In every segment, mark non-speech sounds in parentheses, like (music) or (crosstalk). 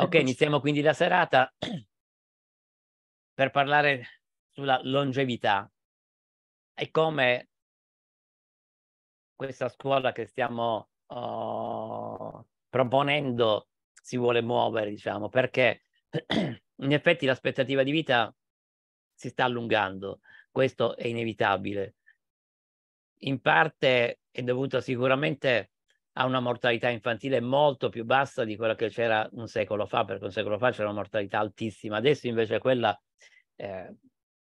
Ok, iniziamo quindi la serata per parlare sulla longevità e come questa scuola che stiamo oh, proponendo si vuole muovere, diciamo, perché (clears throat) in effetti l'aspettativa di vita si sta allungando, questo è inevitabile. In parte è dovuto sicuramente ha una mortalità infantile molto più bassa di quella che c'era un secolo fa, perché un secolo fa c'era una mortalità altissima, adesso invece quella eh,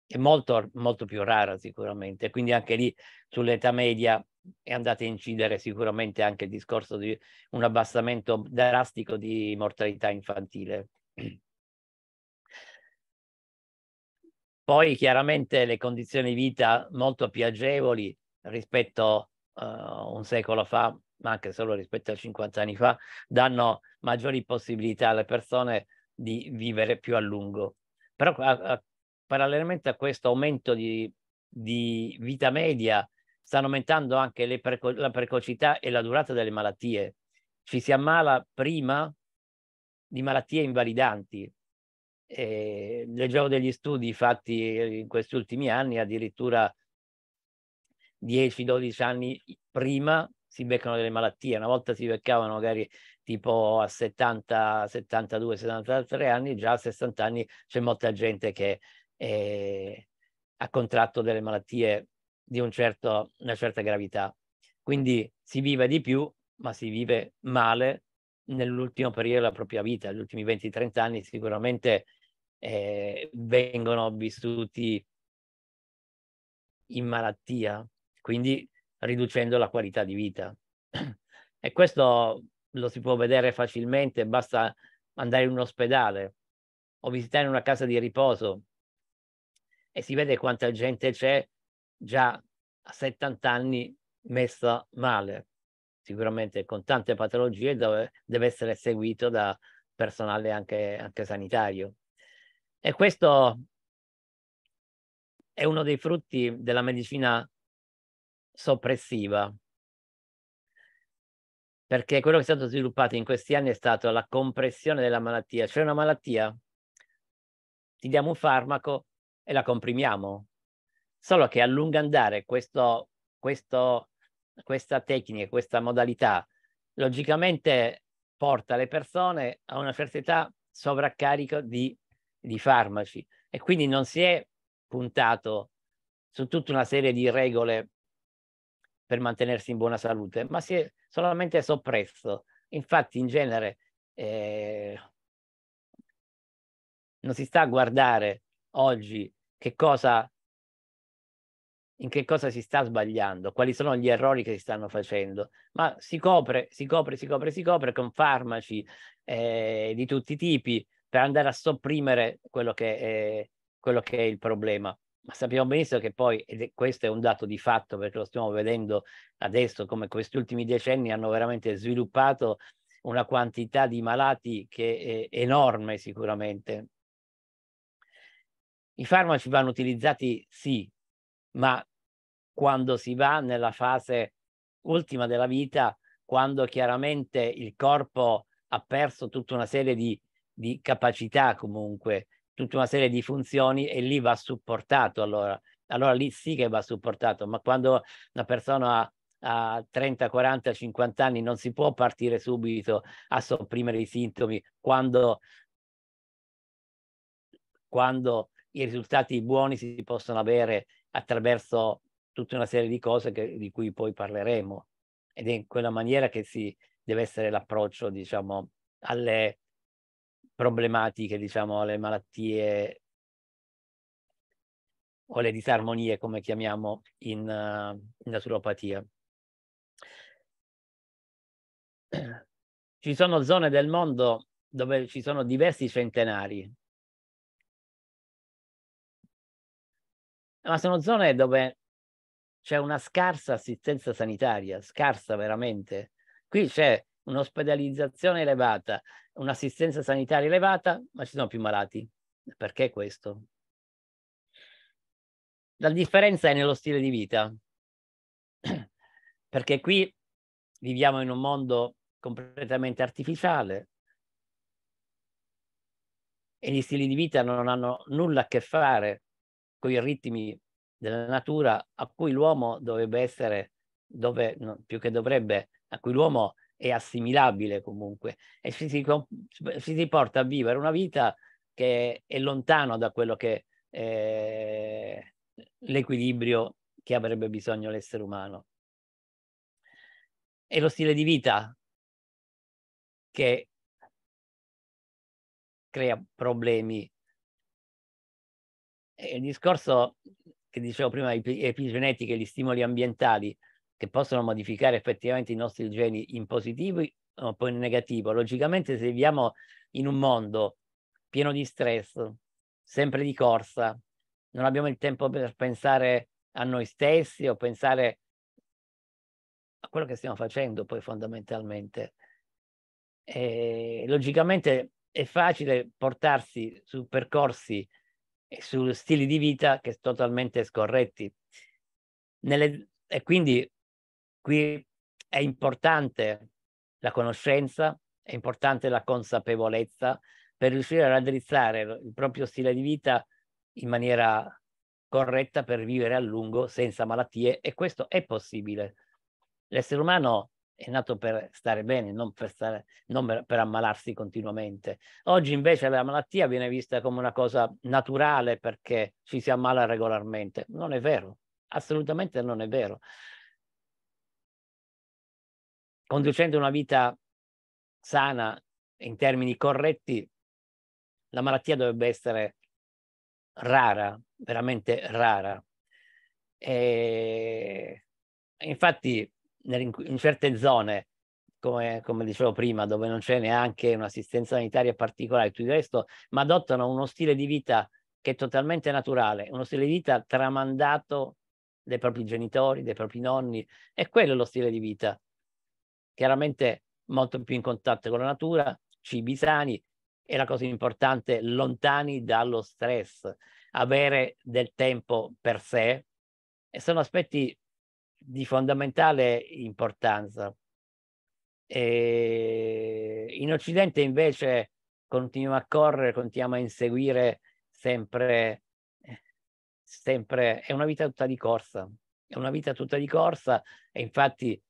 è molto, molto più rara sicuramente, quindi anche lì sull'età media è andata a incidere sicuramente anche il discorso di un abbassamento drastico di mortalità infantile. Poi chiaramente le condizioni di vita molto più agevoli rispetto a uh, eh, un secolo fa ma anche solo rispetto a 50 anni fa, danno maggiori possibilità alle persone di vivere più a lungo. Però a, a, parallelamente a questo aumento di, di, vita media, stanno aumentando anche preco la precocità e la durata delle malattie. Ci si ammala prima di malattie invalidanti. E leggevo degli studi fatti in questi ultimi anni, addirittura 10-12 anni prima si beccano delle malattie. Una volta si beccavano magari tipo a 70, 72, 73 anni, già a 60 anni c'è molta gente che eh, ha contratto delle malattie di un certo, una certa gravità. Quindi si vive di più, ma si vive male nell'ultimo periodo della propria vita, gli ultimi 20-30 anni sicuramente eh, vengono vissuti in malattia, quindi riducendo la qualità di vita. (clears throat) E questo lo si può vedere facilmente, basta andare in un ospedale o visitare una casa di riposo e si vede quanta gente c'è già a 70 anni messa male, sicuramente con tante patologie dove deve essere seguito da personale anche, anche sanitario. E questo è uno dei frutti della medicina soppressiva, perché quello che è stato sviluppato in questi anni è stata la compressione della malattia, cioè una malattia, ti diamo un farmaco e la comprimiamo, solo che a lungo andare questo, questo, questa tecnica, questa modalità, logicamente porta le persone a una certa età sovraccarico di, di farmaci e quindi non si è puntato su tutta una serie di regole per mantenersi in buona salute, ma si è solamente soppresso. Infatti in genere eh, non si sta a guardare oggi che cosa, in che cosa si sta sbagliando, quali sono gli errori che si stanno facendo, ma si copre, si copre, si copre, si copre con farmaci eh, di tutti i tipi per andare a sopprimere quello che è, quello che è il problema ma sappiamo benissimo che poi, ed è, questo è un dato di fatto perché lo stiamo vedendo adesso, come questi ultimi decenni hanno veramente sviluppato una quantità di malati che è enorme sicuramente. I farmaci vanno utilizzati sì, ma quando si va nella fase ultima della vita, quando chiaramente il corpo ha perso tutta una serie di, di capacità comunque tutta una serie di funzioni e lì va supportato allora. Allora lì sì che va supportato, ma quando una persona ha 30, 40, 50 anni non si può partire subito a sopprimere i sintomi quando, quando i risultati buoni si possono avere attraverso tutta una serie di cose che, di cui poi parleremo. Ed è in quella maniera che si deve essere l'approccio, diciamo, alle, problematiche, diciamo, le malattie o le disarmonie, come chiamiamo in, eh, in naturopatia. Ci sono zone del mondo dove ci sono diversi centenari, ma sono zone dove c'è una scarsa assistenza sanitaria, scarsa veramente. Qui c'è un'ospedalizzazione elevata, un'assistenza sanitaria elevata, ma ci sono più malati. Perché questo? La differenza è nello stile di vita, (clears throat) perché qui viviamo in un mondo completamente artificiale e gli stili di vita non hanno nulla a che fare con i ritmi della natura a cui l'uomo dovrebbe essere, dove, più che dovrebbe, a cui l'uomo è assimilabile comunque e si, si, si porta a vivere una vita che è lontana da quello che è eh, l'equilibrio che avrebbe bisogno l'essere umano. E lo stile di vita che crea problemi. E il discorso che dicevo prima, epigenetica e gli stimoli ambientali, che possono modificare effettivamente i nostri geni in positivo o poi in negativo. Logicamente se viviamo in un mondo pieno di stress, sempre di corsa, non abbiamo il tempo per pensare a noi stessi o pensare a quello che stiamo facendo poi fondamentalmente. E logicamente è facile portarsi su percorsi e su stili di vita che sono totalmente scorretti. Nelle... e quindi Qui è importante la conoscenza, è importante la consapevolezza per riuscire a raddrizzare il proprio stile di vita in maniera corretta per vivere a lungo senza malattie e questo è possibile. L'essere umano è nato per stare bene, non per, stare, non per, ammalarsi continuamente. Oggi invece la malattia viene vista come una cosa naturale perché ci si ammala regolarmente. Non è vero, assolutamente non è vero conducendo una vita sana in termini corretti, la malattia dovrebbe essere rara, veramente rara. E infatti, in certe zone, come, come, dicevo prima, dove non c'è neanche un'assistenza sanitaria particolare, tutto il resto, ma adottano uno stile di vita che è totalmente naturale, uno stile di vita tramandato dai propri genitori, dai propri nonni, e quello è lo stile di vita chiaramente molto più in contatto con la natura, cibi sani e la cosa importante, lontani dallo stress, avere del tempo per sé. E sono aspetti di fondamentale importanza. E in Occidente invece continuiamo a correre, continuiamo a inseguire sempre, sempre, è una vita tutta di corsa, è una vita tutta di corsa e infatti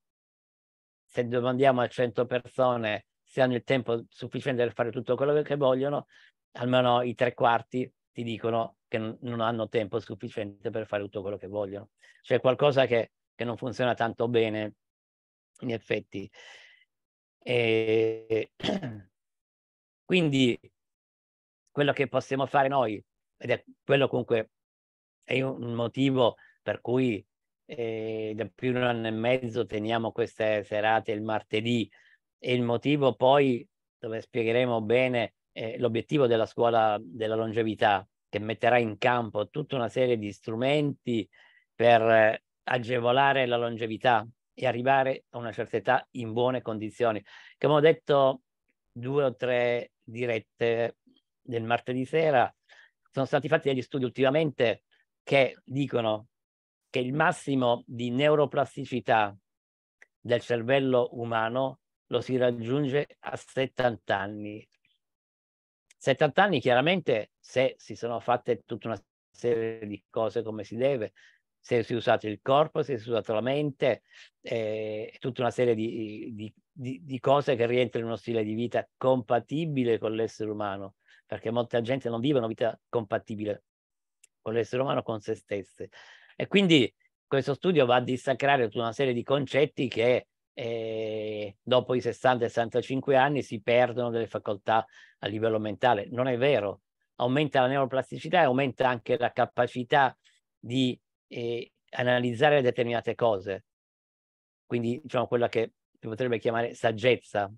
se domandiamo a 100 persone se hanno il tempo sufficiente per fare tutto quello che vogliono, almeno i tre quarti ti dicono che non hanno tempo sufficiente per fare tutto quello che vogliono. C'è qualcosa che, che non funziona tanto bene, in effetti. E... (clears throat) Quindi quello che possiamo fare noi, ed è quello comunque è un motivo per cui eh, da più di un anno e mezzo teniamo queste serate il martedì e il motivo poi, dove spiegheremo bene eh, l'obiettivo della scuola della longevità, che metterà in campo tutta una serie di strumenti per eh, agevolare la longevità e arrivare a una certa età in buone condizioni. Come ho detto, due o tre dirette del martedì sera sono stati fatti degli studi ultimamente che dicono che il massimo di neuroplasticità del cervello umano lo si raggiunge a 70 anni. 70 anni chiaramente se si sono fatte tutta una serie di cose come si deve, se si è usato il corpo, se si è usato la mente, eh, tutta una serie di, di, di, di cose che rientrano in uno stile di vita compatibile con l'essere umano, perché molta gente non vive una vita compatibile con l'essere umano, con se stesse. E quindi questo studio va a dissacrare tutta una serie di concetti che eh, dopo i 60-65 anni si perdono delle facoltà a livello mentale. Non è vero, aumenta la neuroplasticità e aumenta anche la capacità di eh, analizzare determinate cose. Quindi diciamo quella che si potrebbe chiamare saggezza.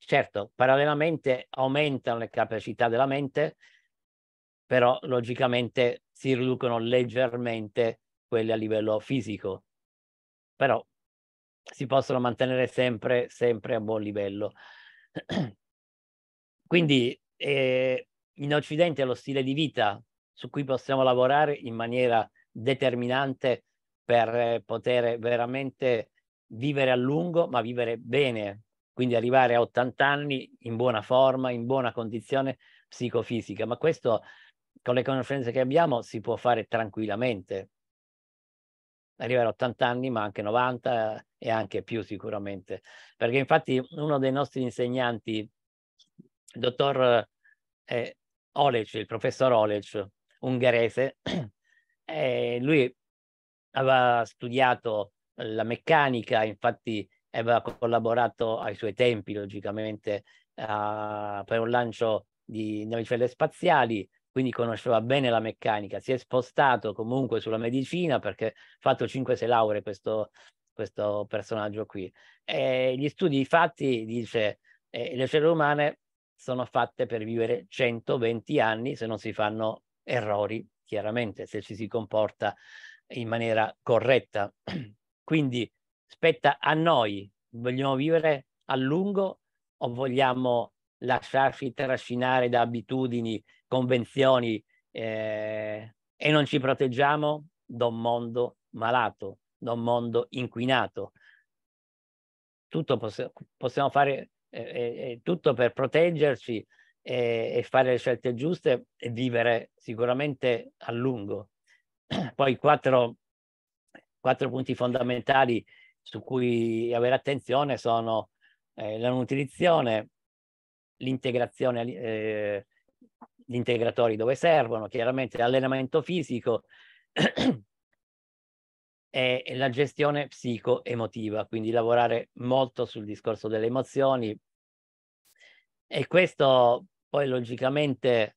Certo, parallelamente aumentano le capacità della mente, però logicamente si riducono leggermente quelle a livello fisico, però si possono mantenere sempre, sempre a buon livello. (clears throat) Quindi eh, in Occidente lo stile di vita su cui possiamo lavorare in maniera determinante per poter veramente vivere a lungo, ma vivere bene, quindi arrivare a 80 anni in buona forma, in buona condizione psicofisica. Ma questo con le conoscenze che abbiamo si può fare tranquillamente, arrivare a 80 anni, ma anche 90 eh, e anche più sicuramente. Perché infatti uno dei nostri insegnanti, il dottor eh, Olec, il professor Olec, ungherese, (clears throat) eh, lui aveva studiato la meccanica, infatti aveva collaborato ai suoi tempi, logicamente, uh, per un lancio di navicelle spaziali, quindi conosceva bene la meccanica, si è spostato comunque sulla medicina perché ha fatto 5-6 lauree questo, questo, personaggio qui. E gli studi fatti, dice, eh, le cellule umane sono fatte per vivere 120 anni se non si fanno errori, chiaramente, se ci si comporta in maniera corretta. (clears throat) Quindi spetta a noi, vogliamo vivere a lungo o vogliamo lasciarci trascinare da abitudini convenzioni eh, e non ci proteggiamo da un mondo malato, da un mondo inquinato. Tutto possiamo fare, eh, eh, eh, tutto per proteggerci eh, e fare le scelte giuste e vivere sicuramente a lungo. (clears throat) Poi quattro, quattro punti fondamentali su cui avere attenzione sono eh, la nutrizione, l'integrazione eh, gli integratori dove servono, chiaramente l'allenamento fisico e (clears throat) la gestione psico-emotiva, quindi lavorare molto sul discorso delle emozioni e questo poi logicamente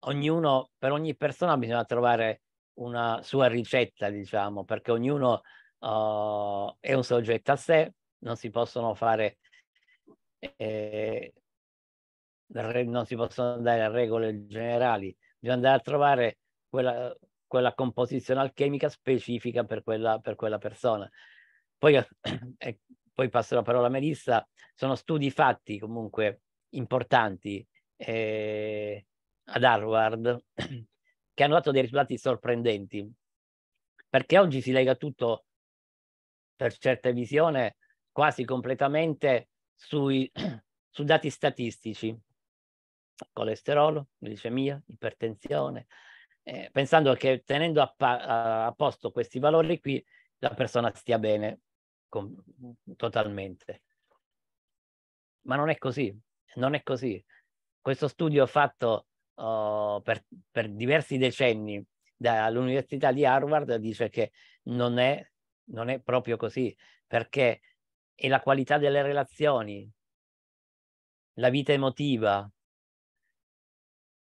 ognuno, per ogni persona bisogna trovare una sua ricetta, diciamo, perché ognuno uh, è un soggetto a sé, non si possono fare eh, non si possono dare regole generali, bisogna andare a trovare quella, quella composizione alchemica specifica per quella, per quella persona. Poi, eh, (clears throat) poi, passo la parola a Melissa, sono studi fatti comunque importanti eh, ad Harvard (clears throat) che hanno dato dei risultati sorprendenti, perché oggi si lega tutto per certe visioni quasi completamente sui, (clears throat) su dati statistici colesterolo, glicemia, ipertensione, eh, pensando che tenendo a, pa- a, posto questi valori qui la persona stia bene con- totalmente. Ma non è così, non è così. Questo studio fatto oh, per, per diversi decenni dall'Università di Harvard dice che non è, non è proprio così, perché è la qualità delle relazioni, la vita emotiva,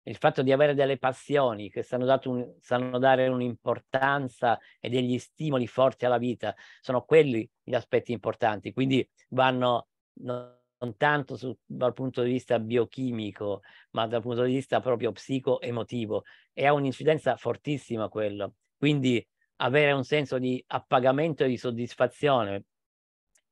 il fatto di avere delle passioni che sanno, un, sanno, dare un'importanza e degli stimoli forti alla vita, sono quelli gli aspetti importanti, quindi vanno non, tanto su, dal punto di vista biochimico, ma dal punto di vista proprio psico-emotivo e ha un'incidenza fortissima quello. Quindi avere un senso di appagamento e di soddisfazione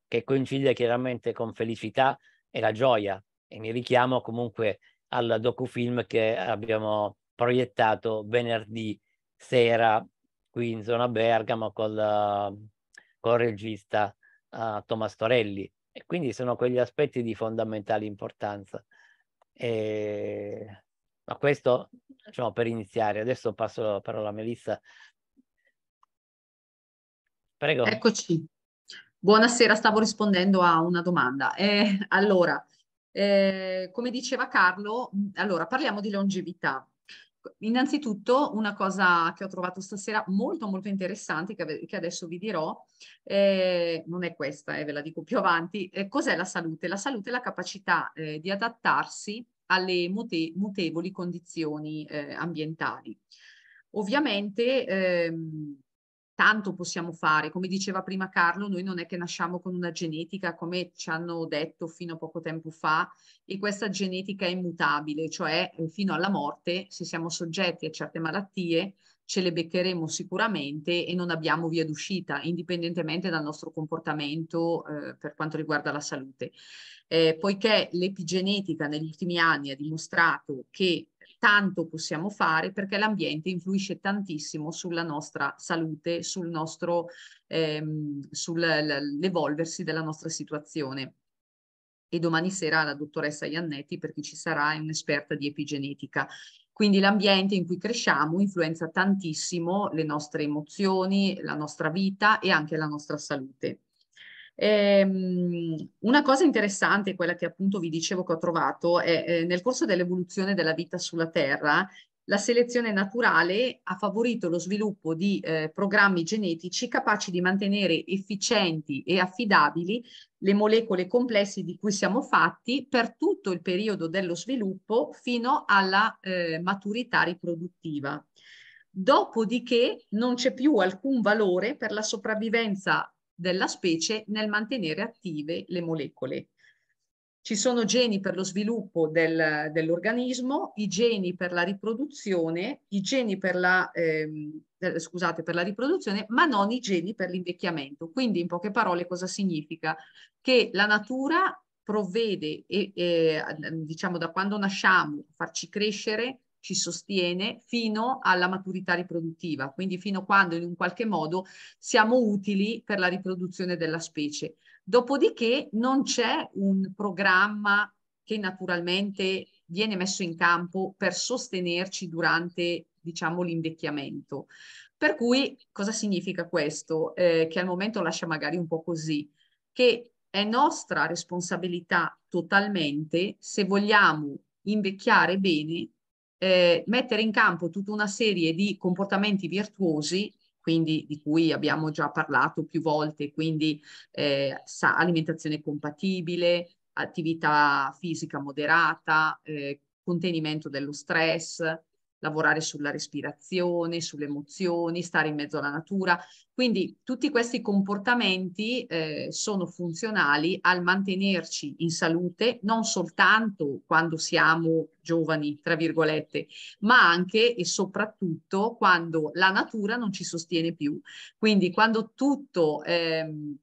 che coincide chiaramente con felicità e la gioia e mi richiamo comunque al docufilm che abbiamo proiettato venerdì sera qui in zona Bergamo con il regista uh, Thomas Torelli. E quindi sono quegli aspetti di fondamentale importanza. E... Ma questo diciamo, per iniziare. Adesso passo la parola a Melissa. Prego. Eccoci. Buonasera, stavo rispondendo a una domanda. Eh, allora, eh, come diceva Carlo, allora parliamo di longevità. Innanzitutto una cosa che ho trovato stasera molto molto interessante che, che adesso vi dirò, eh, non è questa, eh, ve la dico più avanti, eh, cos'è la salute? La salute è la capacità eh, di adattarsi alle mute, mutevoli condizioni eh, ambientali. Ovviamente ehm, tanto possiamo fare. Come diceva prima Carlo, noi non è che nasciamo con una genetica come ci hanno detto fino a poco tempo fa e questa genetica è immutabile, cioè eh, fino alla morte, se siamo soggetti a certe malattie, ce le beccheremo sicuramente e non abbiamo via d'uscita, indipendentemente dal nostro comportamento eh, per quanto riguarda la salute. Eh, poiché l'epigenetica negli ultimi anni ha dimostrato che tanto possiamo fare perché l'ambiente influisce tantissimo sulla nostra salute, sul nostro, ehm, sull'evolversi della nostra situazione. E domani sera la dottoressa Iannetti, perché ci sarà, è un'esperta di epigenetica. Quindi l'ambiente in cui cresciamo influenza tantissimo le nostre emozioni, la nostra vita e anche la nostra salute. Ehm, una cosa interessante, quella che appunto vi dicevo che ho trovato, è eh, nel corso dell'evoluzione della vita sulla Terra, la selezione naturale ha favorito lo sviluppo di eh, programmi genetici capaci di mantenere efficienti e affidabili le molecole complesse di cui siamo fatti per tutto il periodo dello sviluppo fino alla eh, maturità riproduttiva. Dopodiché non c'è più alcun valore per la sopravvivenza della specie nel mantenere attive le molecole. Ci sono geni per lo sviluppo del, dell'organismo, i geni per la riproduzione, i geni per la, ehm, eh, scusate, per la riproduzione, ma non i geni per l'invecchiamento. Quindi, in poche parole, cosa significa? Che la natura provvede, e, e, diciamo da quando nasciamo, a farci crescere ci sostiene fino alla maturità riproduttiva, quindi fino a quando in un qualche modo siamo utili per la riproduzione della specie. Dopodiché non c'è un programma che naturalmente viene messo in campo per sostenerci durante diciamo l'invecchiamento. Per cui cosa significa questo? Eh, che al momento lascia magari un po' così, che è nostra responsabilità totalmente se vogliamo invecchiare bene eh, mettere in campo tutta una serie di comportamenti virtuosi quindi di cui abbiamo già parlato più volte, quindi eh, alimentazione compatibile, attività fisica moderata, eh, contenimento dello stress, lavorare sulla respirazione, sulle emozioni, stare in mezzo alla natura. Quindi tutti questi comportamenti eh, sono funzionali al mantenerci in salute non soltanto quando siamo giovani, tra virgolette, ma anche e soprattutto quando la natura non ci sostiene più. Quindi quando tutto, ehm,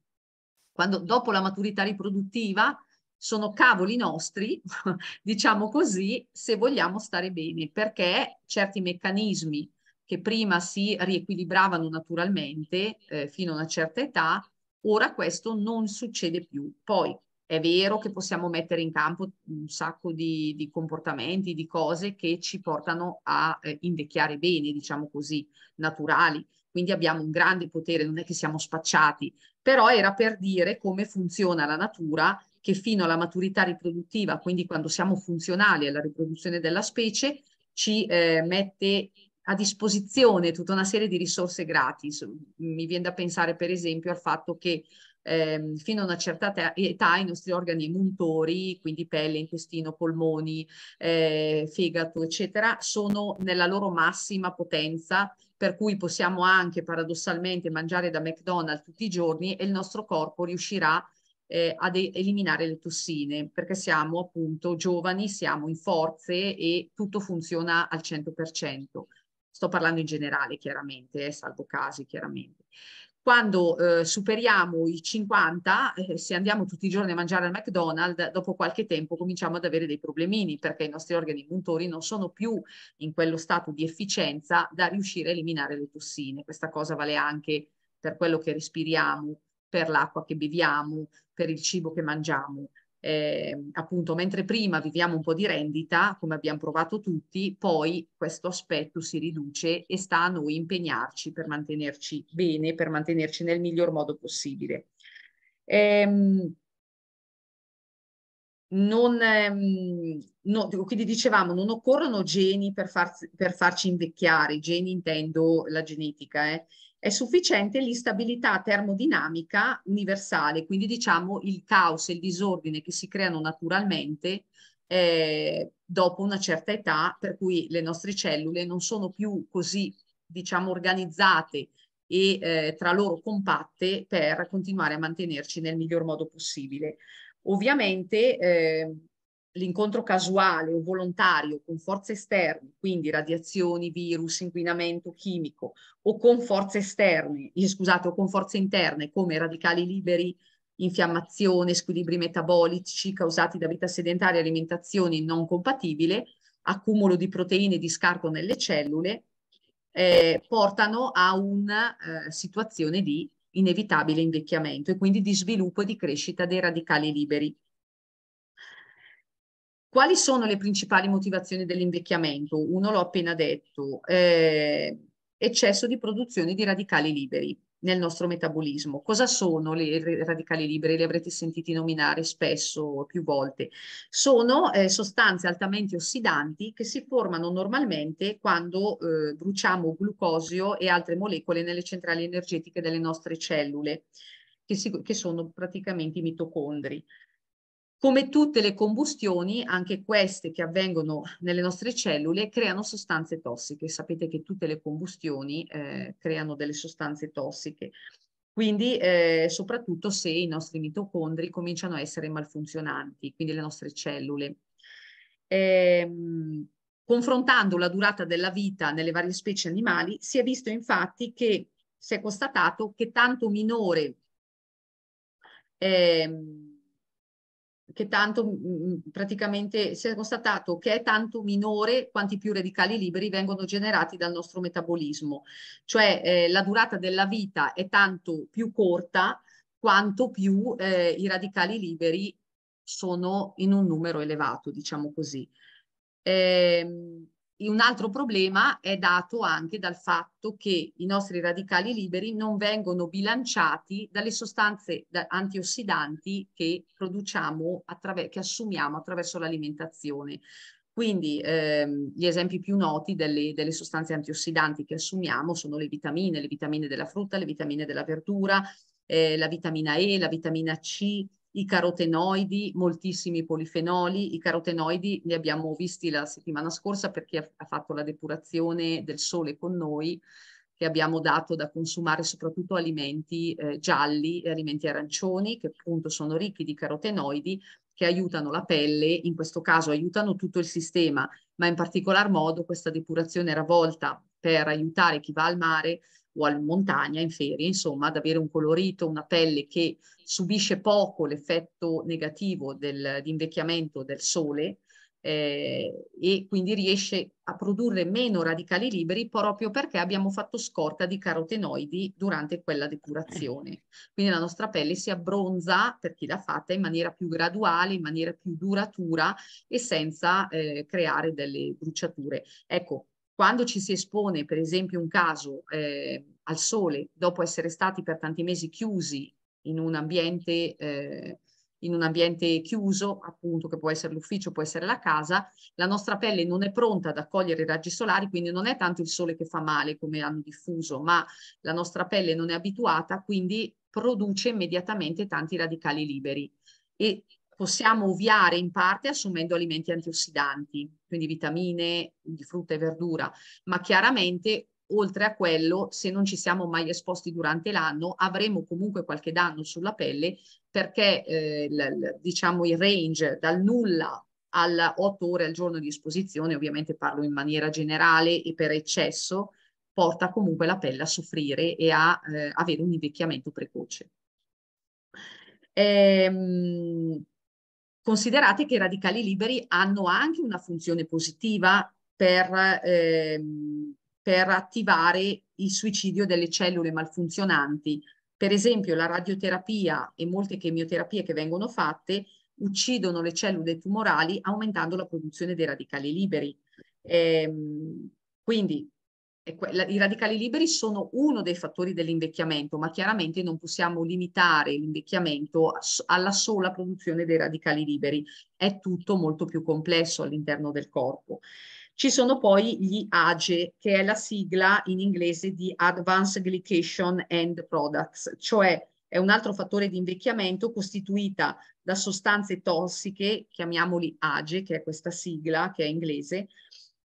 quando dopo la maturità riproduttiva, sono cavoli nostri, (laughs) diciamo così, se vogliamo stare bene, perché certi meccanismi che prima si riequilibravano naturalmente eh, fino a una certa età, ora questo non succede più. Poi è vero che possiamo mettere in campo un sacco di, di comportamenti, di cose che ci portano a eh, invecchiare bene, diciamo così, naturali. Quindi abbiamo un grande potere, non è che siamo spacciati, però era per dire come funziona la natura che fino alla maturità riproduttiva, quindi quando siamo funzionali alla riproduzione della specie, ci eh, mette a disposizione tutta una serie di risorse gratis. Mi viene da pensare per esempio al fatto che eh, fino a una certa età i nostri organi muntori, quindi pelle, intestino, polmoni, eh, fegato, eccetera, sono nella loro massima potenza, per cui possiamo anche paradossalmente mangiare da McDonald's tutti i giorni e il nostro corpo riuscirà eh, ad eliminare le tossine, perché siamo appunto giovani, siamo in forze e tutto funziona al 100%. Sto parlando in generale, chiaramente, eh, salvo casi, chiaramente. Quando eh, superiamo i 50, eh, se andiamo tutti i giorni a mangiare al McDonald's, dopo qualche tempo cominciamo ad avere dei problemini perché i nostri organi muntori non sono più in quello stato di efficienza da riuscire a eliminare le tossine. Questa cosa vale anche per quello che respiriamo, per l'acqua che beviamo, per il cibo che mangiamo. Eh, appunto, mentre prima viviamo un po' di rendita, come abbiamo provato tutti, poi questo aspetto si riduce e sta a noi impegnarci per mantenerci bene, per mantenerci nel miglior modo possibile. Eh, non, ehm, no, quindi dicevamo, non occorrono geni per, far, per farci invecchiare, geni intendo la genetica, eh, è sufficiente l'instabilità termodinamica universale, quindi diciamo il caos e il disordine che si creano naturalmente eh, dopo una certa età, per cui le nostre cellule non sono più così, diciamo, organizzate e eh, tra loro compatte per continuare a mantenerci nel miglior modo possibile. Ovviamente eh, l'incontro casuale o volontario con forze esterne, quindi radiazioni, virus, inquinamento chimico, o con forze esterne, eh, scusate, o con forze interne come radicali liberi, infiammazione, squilibri metabolici causati da vita sedentaria e alimentazioni non compatibile, accumulo di proteine di scarto nelle cellule, eh, portano a una eh, situazione di inevitabile invecchiamento e quindi di sviluppo e di crescita dei radicali liberi. Quali sono le principali motivazioni dell'invecchiamento? Uno l'ho appena detto, eh, eccesso di produzione di radicali liberi nel nostro metabolismo. Cosa sono i radicali liberi? Li avrete sentiti nominare spesso, più volte. Sono eh, sostanze altamente ossidanti che si formano normalmente quando eh, bruciamo glucosio e altre molecole nelle centrali energetiche delle nostre cellule, che, si, che sono praticamente i mitocondri. Come tutte le combustioni, anche queste che avvengono nelle nostre cellule creano sostanze tossiche. Sapete che tutte le combustioni eh, creano delle sostanze tossiche. Quindi, eh, soprattutto se i nostri mitocondri cominciano a essere malfunzionanti, quindi le nostre cellule. Ehm, confrontando la durata della vita nelle varie specie animali, si è visto infatti che si è constatato che tanto minore ehm, che tanto mm, mm, praticamente si è constatato che è tanto minore quanti più radicali liberi vengono generati dal nostro metabolismo, cioè eh, la durata della vita è tanto più corta quanto più eh, i radicali liberi sono in un numero elevato, diciamo così. Ehm, un altro problema è dato anche dal fatto che i nostri radicali liberi non vengono bilanciati dalle sostanze antiossidanti che produciamo, che assumiamo attraverso l'alimentazione. Quindi ehm, gli esempi più noti delle, delle, sostanze antiossidanti che assumiamo sono le vitamine, le vitamine della frutta, le vitamine della verdura, eh, la vitamina E, la vitamina C, i carotenoidi, moltissimi polifenoli. I carotenoidi li abbiamo visti la settimana scorsa per chi ha, fatto la depurazione del sole con noi, che abbiamo dato da consumare soprattutto alimenti eh, gialli e alimenti arancioni, che appunto sono ricchi di carotenoidi, che aiutano la pelle, in questo caso aiutano tutto il sistema, ma in particolar modo questa depurazione era volta per aiutare chi va al mare o al montagna in ferie, insomma, ad avere un colorito, una pelle che subisce poco l'effetto negativo del, di invecchiamento del sole eh, e quindi riesce a produrre meno radicali liberi proprio perché abbiamo fatto scorta di carotenoidi durante quella depurazione. Quindi la nostra pelle si abbronza, per chi l'ha fatta, in maniera più graduale, in maniera più duratura e senza eh, creare delle bruciature. Ecco, quando ci si espone, per esempio, un caso eh, al sole, dopo essere stati per tanti mesi chiusi in un ambiente eh, in un ambiente chiuso, appunto, che può essere l'ufficio, può essere la casa, la nostra pelle non è pronta ad accogliere i raggi solari, quindi non è tanto il sole che fa male come hanno diffuso, ma la nostra pelle non è abituata, quindi produce immediatamente tanti radicali liberi. E possiamo ovviare in parte assumendo alimenti antiossidanti, quindi vitamine di frutta e verdura, ma chiaramente oltre a quello, se non ci siamo mai esposti durante l'anno, avremo comunque qualche danno sulla pelle perché eh, l, diciamo il range dal nulla alle 8 ore al giorno di esposizione, ovviamente parlo in maniera generale e per eccesso, porta comunque la pelle a soffrire e a eh, avere un invecchiamento precoce. Ehm, Considerate che i radicali liberi hanno anche una funzione positiva per, ehm, per attivare il suicidio delle cellule malfunzionanti. Per esempio la radioterapia e molte chemioterapie che vengono fatte uccidono le cellule tumorali aumentando la produzione dei radicali liberi. Ehm, quindi i radicali liberi sono uno dei fattori dell'invecchiamento, ma chiaramente non possiamo limitare l'invecchiamento alla sola produzione dei radicali liberi, è tutto molto più complesso all'interno del corpo. Ci sono poi gli AGE, che è la sigla in inglese di Advanced Glycation End Products, cioè è un altro fattore di invecchiamento costituita da sostanze tossiche, chiamiamoli AGE, che è questa sigla, che è inglese,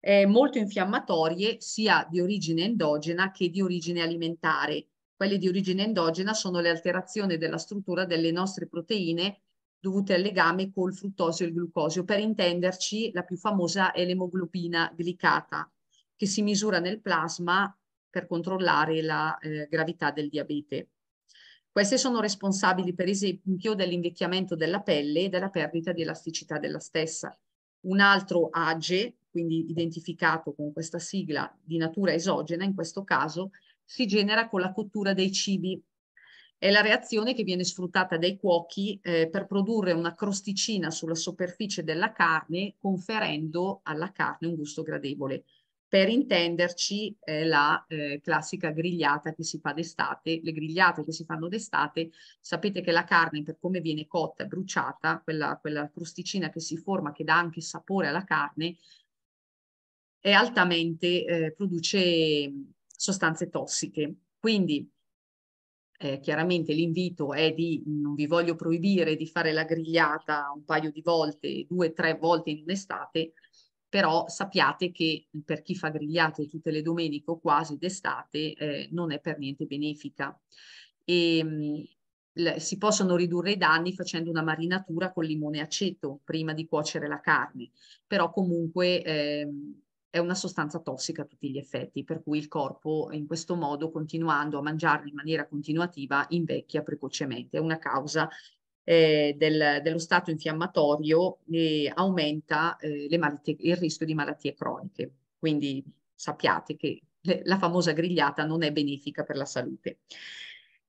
eh, molto infiammatorie sia di origine endogena che di origine alimentare. Quelle di origine endogena sono le alterazioni della struttura delle nostre proteine dovute al legame col fruttosio e il glucosio. Per intenderci, la più famosa è l'emoglobina glicata, che si misura nel plasma per controllare la eh, gravità del diabete. Queste sono responsabili, per esempio, dell'invecchiamento della pelle e della perdita di elasticità della stessa. Un altro age quindi identificato con questa sigla di natura esogena, in questo caso si genera con la cottura dei cibi. È la reazione che viene sfruttata dai cuochi eh, per produrre una crosticina sulla superficie della carne, conferendo alla carne un gusto gradevole. Per intenderci eh, la eh, classica grigliata che si fa d'estate, le grigliate che si fanno d'estate, sapete che la carne per come viene cotta e bruciata, quella, quella crosticina che si forma che dà anche sapore alla carne, è altamente, eh, produce sostanze tossiche. Quindi eh, chiaramente l'invito è di, non vi voglio proibire di fare la grigliata un paio di volte, due, tre volte in estate, però sappiate che per chi fa grigliate tutte le domeniche o quasi d'estate eh, non è per niente benefica. E, le, si possono ridurre i danni facendo una marinatura con limone e aceto prima di cuocere la carne, però comunque... Ehm, è una sostanza tossica a tutti gli effetti, per cui il corpo in questo modo, continuando a mangiarli in maniera continuativa, invecchia precocemente. È una causa eh, del, dello stato infiammatorio e aumenta eh, malattie, il rischio di malattie croniche. Quindi sappiate che le, la famosa grigliata non è benefica per la salute.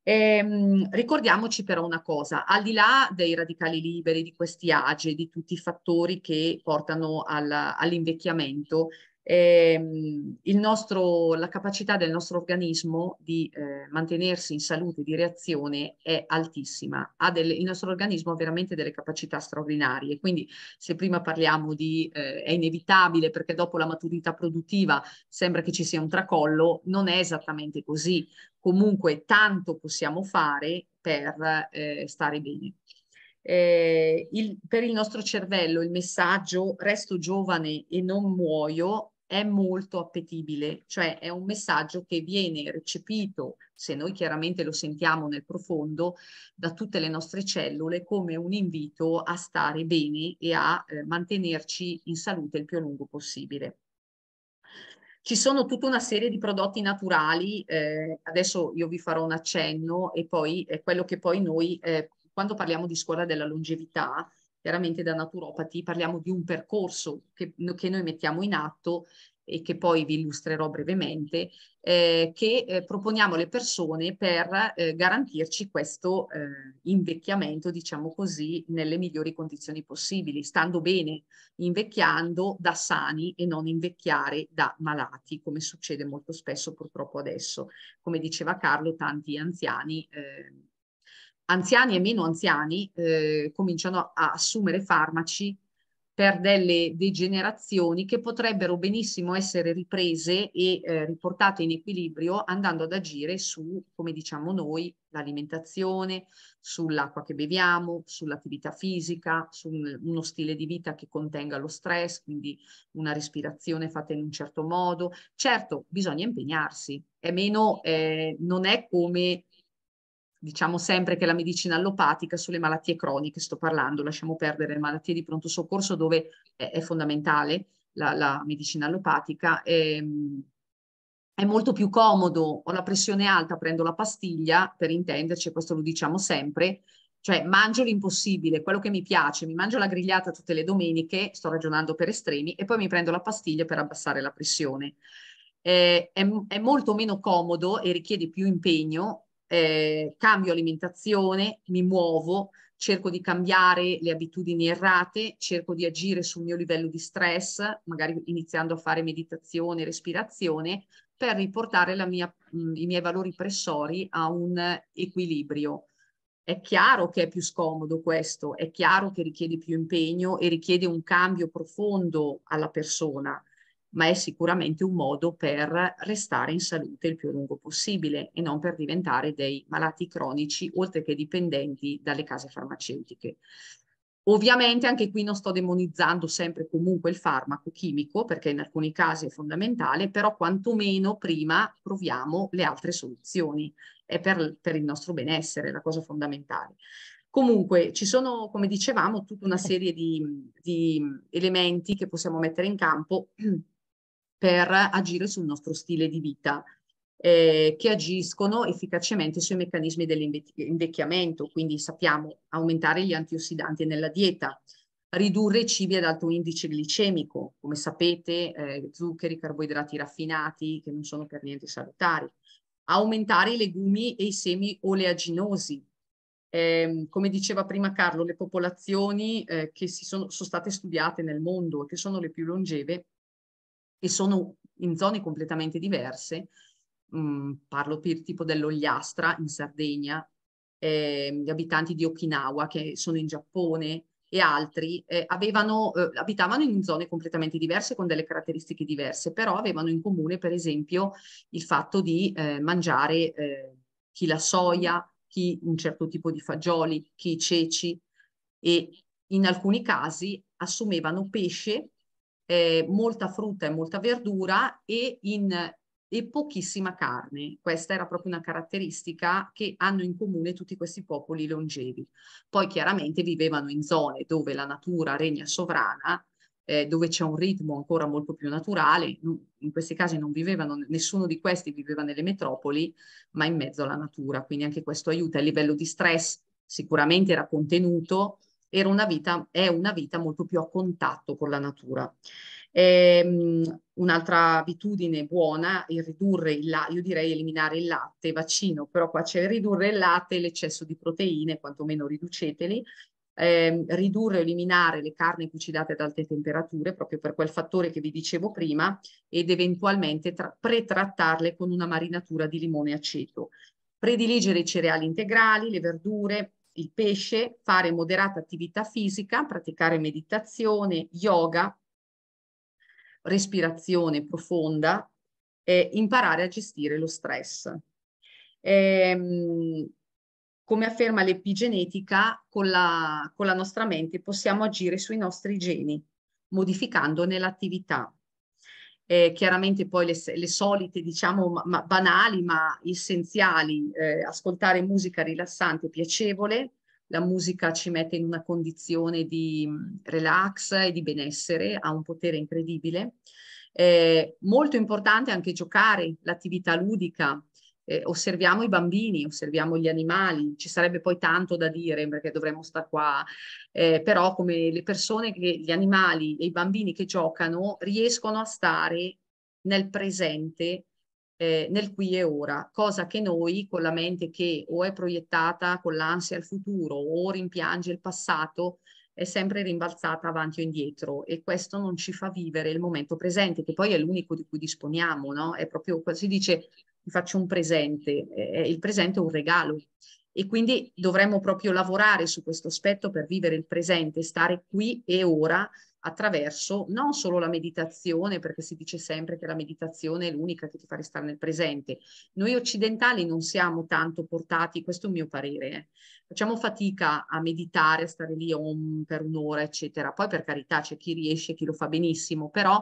Ehm, ricordiamoci però una cosa, al di là dei radicali liberi, di questi age, di tutti i fattori che portano al, all'invecchiamento, ehm, nostro, la capacità del nostro organismo di eh, mantenersi in salute di reazione è altissima. Delle, il nostro organismo ha veramente delle capacità straordinarie. Quindi se prima parliamo di eh, è inevitabile perché dopo la maturità produttiva sembra che ci sia un tracollo, non è esattamente così. Comunque tanto possiamo fare per eh, stare bene. Eh, il, per il nostro cervello il messaggio resto giovane e non muoio è molto appetibile, cioè è un messaggio che viene recepito, se noi chiaramente lo sentiamo nel profondo, da tutte le nostre cellule come un invito a stare bene e a eh, mantenerci in salute il più a lungo possibile. Ci sono tutta una serie di prodotti naturali, eh, adesso io vi farò un accenno e poi è quello che poi noi, eh, quando parliamo di scuola della longevità, chiaramente da naturopati parliamo di un percorso che, che noi mettiamo in atto e che poi vi illustrerò brevemente, eh, che eh, proponiamo alle persone per eh, garantirci questo eh, invecchiamento, diciamo così, nelle migliori condizioni possibili, stando bene, invecchiando da sani e non invecchiare da malati, come succede molto spesso purtroppo adesso. Come diceva Carlo, tanti anziani eh, anziani e meno anziani eh, cominciano a assumere farmaci per delle degenerazioni che potrebbero benissimo essere riprese e eh, riportate in equilibrio andando ad agire su, come diciamo noi, l'alimentazione, sull'acqua che beviamo, sull'attività fisica, su un, uno stile di vita che contenga lo stress, quindi una respirazione fatta in un certo modo. Certo, bisogna impegnarsi, è meno, eh, non è come diciamo sempre che la medicina allopatica sulle malattie croniche, sto parlando, lasciamo perdere le malattie di pronto soccorso dove è, è fondamentale la, la, medicina allopatica, è, ehm, è, molto più comodo, ho la pressione alta, prendo la pastiglia, per intenderci, questo lo diciamo sempre, cioè mangio l'impossibile, quello che mi piace, mi mangio la grigliata tutte le domeniche, sto ragionando per estremi, e poi mi prendo la pastiglia per abbassare la pressione. Eh, è, è molto meno comodo e richiede più impegno eh, cambio alimentazione, mi muovo, cerco di cambiare le abitudini errate, cerco di agire sul mio livello di stress, magari iniziando a fare meditazione, respirazione, per riportare mia, mh, mm, i miei valori pressori a un equilibrio. È chiaro che è più scomodo questo, è chiaro che richiede più impegno e richiede un cambio profondo alla persona, ma è sicuramente un modo per restare in salute il più a lungo possibile e non per diventare dei malati cronici, oltre che dipendenti dalle case farmaceutiche. Ovviamente anche qui non sto demonizzando sempre comunque il farmaco chimico, perché in alcuni casi è fondamentale, però quantomeno prima proviamo le altre soluzioni. È per, per il nostro benessere la cosa fondamentale. Comunque ci sono, come dicevamo, tutta una serie di, di elementi che possiamo mettere in campo (clears throat) per agire sul nostro stile di vita, eh, che agiscono efficacemente sui meccanismi dell'invecchiamento, quindi sappiamo aumentare gli antiossidanti nella dieta, ridurre i cibi ad alto indice glicemico, come sapete eh, zuccheri, carboidrati raffinati che non sono per niente salutari, aumentare i legumi e i semi oleaginosi. Eh, come diceva prima Carlo, le popolazioni eh, che sono, sono, state studiate nel mondo e che sono le più longeve e sono in zone completamente diverse. Mm, parlo per tipo dell'Ogliastra in Sardegna, eh, gli abitanti di Okinawa che sono in Giappone e altri eh, avevano, eh, abitavano in zone completamente diverse con delle caratteristiche diverse, però avevano in comune per esempio il fatto di eh, mangiare eh, chi la soia, chi un certo tipo di fagioli, chi i ceci e in alcuni casi assumevano pesce eh, molta frutta e molta verdura e, in, e pochissima carne. Questa era proprio una caratteristica che hanno in comune tutti questi popoli longevi. Poi chiaramente vivevano in zone dove la natura regna sovrana, eh, dove c'è un ritmo ancora molto più naturale. In questi casi non vivevano, nessuno di questi viveva nelle metropoli, ma in mezzo alla natura. Quindi anche questo aiuta. Il livello di stress sicuramente era contenuto, era una vita, è una vita molto più a contatto con la natura. Ehm, un'altra abitudine buona è ridurre il latte, io direi eliminare il latte, vaccino, però qua c'è ridurre il latte e l'eccesso di proteine, quantomeno riduceteli, eh, ridurre o eliminare le carni cucinate ad alte temperature, proprio per quel fattore che vi dicevo prima, ed eventualmente tra- pretrattarle con una marinatura di limone e aceto. Prediligere i cereali integrali, le verdure, il pesce, fare moderata attività fisica, praticare meditazione, yoga, respirazione profonda, e imparare a gestire lo stress. Ehm, come afferma l'epigenetica, con la, con la nostra mente possiamo agire sui nostri geni, modificandone l'attività eh, chiaramente poi le, le solite, diciamo, ma, ma banali ma essenziali, eh, ascoltare musica rilassante, piacevole, la musica ci mette in una condizione di mm, relax e di benessere, ha un potere incredibile. Eh, molto importante anche giocare, l'attività ludica, eh, osserviamo i bambini, osserviamo gli animali, ci sarebbe poi tanto da dire perché dovremmo star qua, eh, però come le persone, che, gli animali e i bambini che giocano riescono a stare nel presente eh, nel qui e ora, cosa che noi con la mente che o è proiettata con l'ansia al futuro o rimpiange il passato è sempre rimbalzata avanti o indietro e questo non ci fa vivere il momento presente che poi è l'unico di cui disponiamo, no? È proprio, si dice vi faccio un presente, eh, il presente è un regalo e quindi dovremmo proprio lavorare su questo aspetto per vivere il presente, stare qui e ora attraverso non solo la meditazione, perché si dice sempre che la meditazione è l'unica che ti fa restare nel presente. Noi occidentali non siamo tanto portati, questo è un mio parere, eh. facciamo fatica a meditare, a stare lì om per un'ora, eccetera. Poi per carità c'è chi riesce, chi lo fa benissimo, però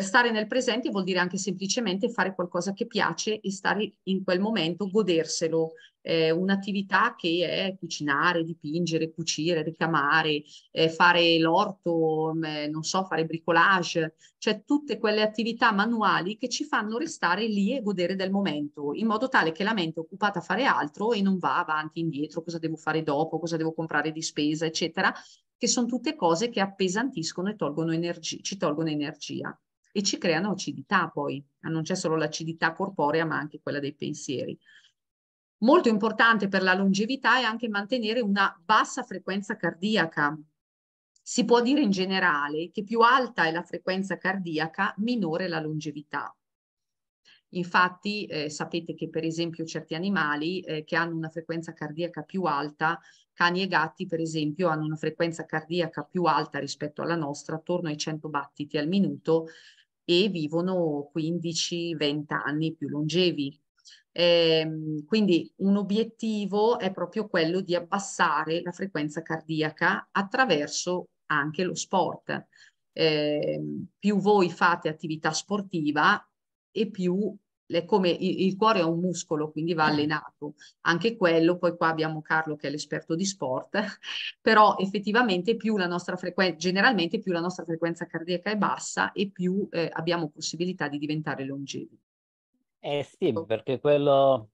stare nel presente vuol dire anche semplicemente fare qualcosa che piace e stare in quel momento, goderselo. Eh, un'attività che è cucinare, dipingere, cucire, ricamare, eh, fare l'orto, mh, mm, eh, non so, fare bricolage, cioè tutte quelle attività manuali che ci fanno restare lì e godere del momento, in modo tale che la mente è occupata a fare altro e non va avanti, indietro, cosa devo fare dopo, cosa devo comprare di spesa, eccetera, che sono tutte cose che appesantiscono e tolgono energi- ci tolgono energia e ci creano acidità poi, non c'è solo l'acidità corporea ma anche quella dei pensieri. Molto importante per la longevità è anche mantenere una bassa frequenza cardiaca. Si può dire in generale che più alta è la frequenza cardiaca, minore la longevità. Infatti eh, sapete che per esempio certi animali eh, che hanno una frequenza cardiaca più alta, cani e gatti per esempio hanno una frequenza cardiaca più alta rispetto alla nostra, attorno ai 100 battiti al minuto, e vivono 15-20 anni più longevi. Eh, quindi un obiettivo è proprio quello di abbassare la frequenza cardiaca attraverso anche lo sport. Eh, più voi fate attività sportiva e più è come il cuore è un muscolo, quindi va mm. allenato. Anche quello, poi qua abbiamo Carlo che è l'esperto di sport, (laughs) però effettivamente più la nostra frequenza, generalmente più la nostra frequenza cardiaca è bassa e più eh, abbiamo possibilità di diventare longevi. Eh sì, perché quello,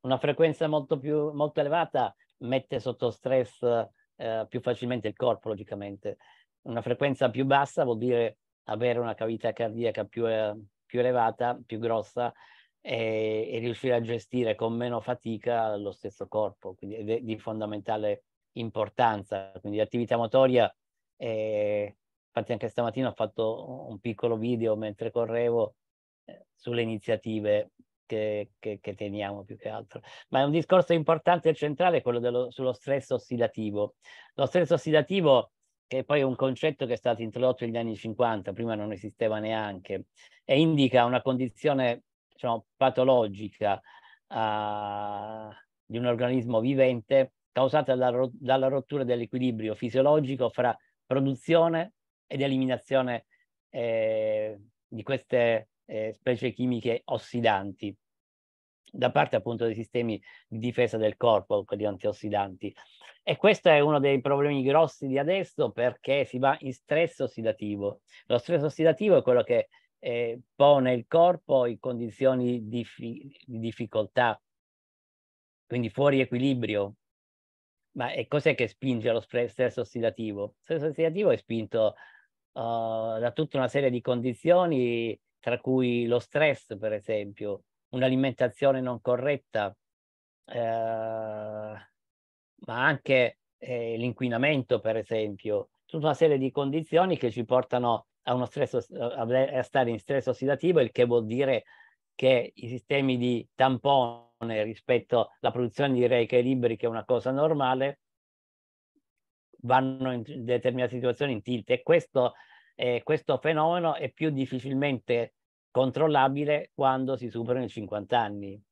una frequenza molto, più, molto elevata mette sotto stress eh, più facilmente il corpo, logicamente. Una frequenza più bassa vuol dire avere una cavità cardiaca più, eh, più elevata, più grossa e, e riuscire a gestire con meno fatica lo stesso corpo, quindi è di fondamentale importanza. Quindi l'attività motoria, eh, infatti anche stamattina ho fatto un piccolo video mentre correvo eh, sulle iniziative che, che, che, teniamo più che altro. Ma è un discorso importante e centrale quello dello, sullo stress ossidativo. Lo stress ossidativo che poi è un concetto che è stato introdotto negli anni 50, prima non esisteva neanche, e indica una condizione diciamo, patologica uh, di un organismo vivente causata dalla, dalla rottura dell'equilibrio fisiologico fra produzione ed eliminazione eh, di queste eh, specie chimiche ossidanti da parte appunto dei sistemi di difesa del corpo, quelli antiossidanti. E questo è uno dei problemi grossi di adesso perché si va in stress ossidativo. Lo stress ossidativo è quello che eh, pone il corpo in condizioni di, di difficoltà, quindi fuori equilibrio. Ma è cos'è che spinge lo stress ossidativo? Lo Stress ossidativo è spinto uh, da tutta una serie di condizioni, tra cui lo stress, per esempio, un'alimentazione non corretta, eh, ma anche eh, l'inquinamento, per esempio, tutta una serie di condizioni che ci portano a, uno stress, a stare in stress ossidativo, il che vuol dire che i sistemi di tampone rispetto alla produzione di reiche liberi, che è una cosa normale, vanno in determinate situazioni in tilt e questo, eh, questo fenomeno è più difficilmente controllabile quando si superano i 50 anni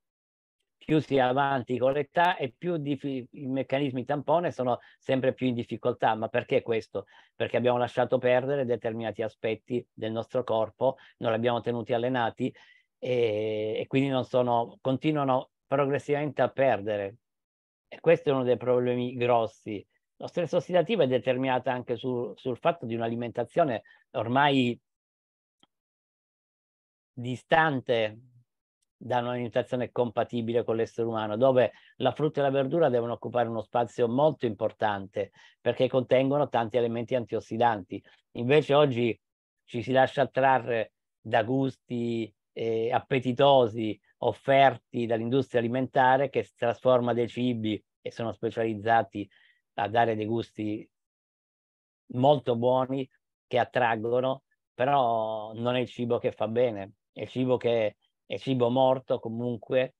più si è avanti con l'età e più i meccanismi tampone sono sempre più in difficoltà. Ma perché questo? Perché abbiamo lasciato perdere determinati aspetti del nostro corpo, non li abbiamo tenuti allenati e, e quindi sono, continuano progressivamente a perdere. E questo è uno dei problemi grossi. Lo stress ossidativo è determinato anche su, sul fatto di un'alimentazione ormai distante danno un'alimentazione compatibile con l'essere umano, dove la frutta e la verdura devono occupare uno spazio molto importante perché contengono tanti elementi antiossidanti. Invece oggi ci si lascia attrarre da gusti eh, appetitosi offerti dall'industria alimentare che trasforma dei cibi e sono specializzati a dare dei gusti molto buoni che attraggono, però non è il cibo che fa bene, è il cibo che e cibo morto comunque,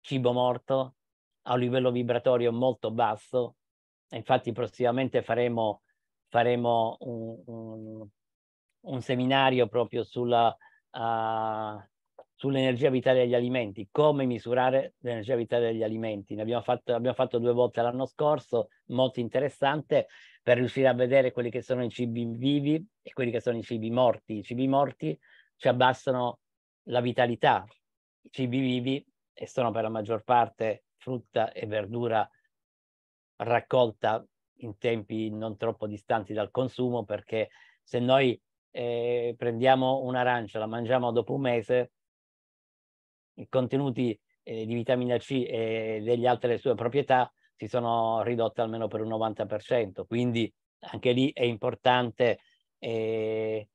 cibo morto a un livello vibratorio molto basso, infatti prossimamente faremo, faremo un, un, un, seminario proprio sulla, uh, sull'energia vitale degli alimenti, come misurare l'energia vitale degli alimenti. Ne abbiamo fatto, abbiamo fatto due volte l'anno scorso, molto interessante, per riuscire a vedere quelli che sono i cibi vivi e quelli che sono i cibi morti. I cibi morti ci abbassano la vitalità. I cibi vivi, e sono per la maggior parte frutta e verdura raccolta in tempi non troppo distanti dal consumo, perché se noi eh, prendiamo un'arancia, la mangiamo dopo un mese, i contenuti eh, di vitamina C e delle altre sue proprietà si sono ridotte almeno per un 90%, quindi anche lì è importante eh,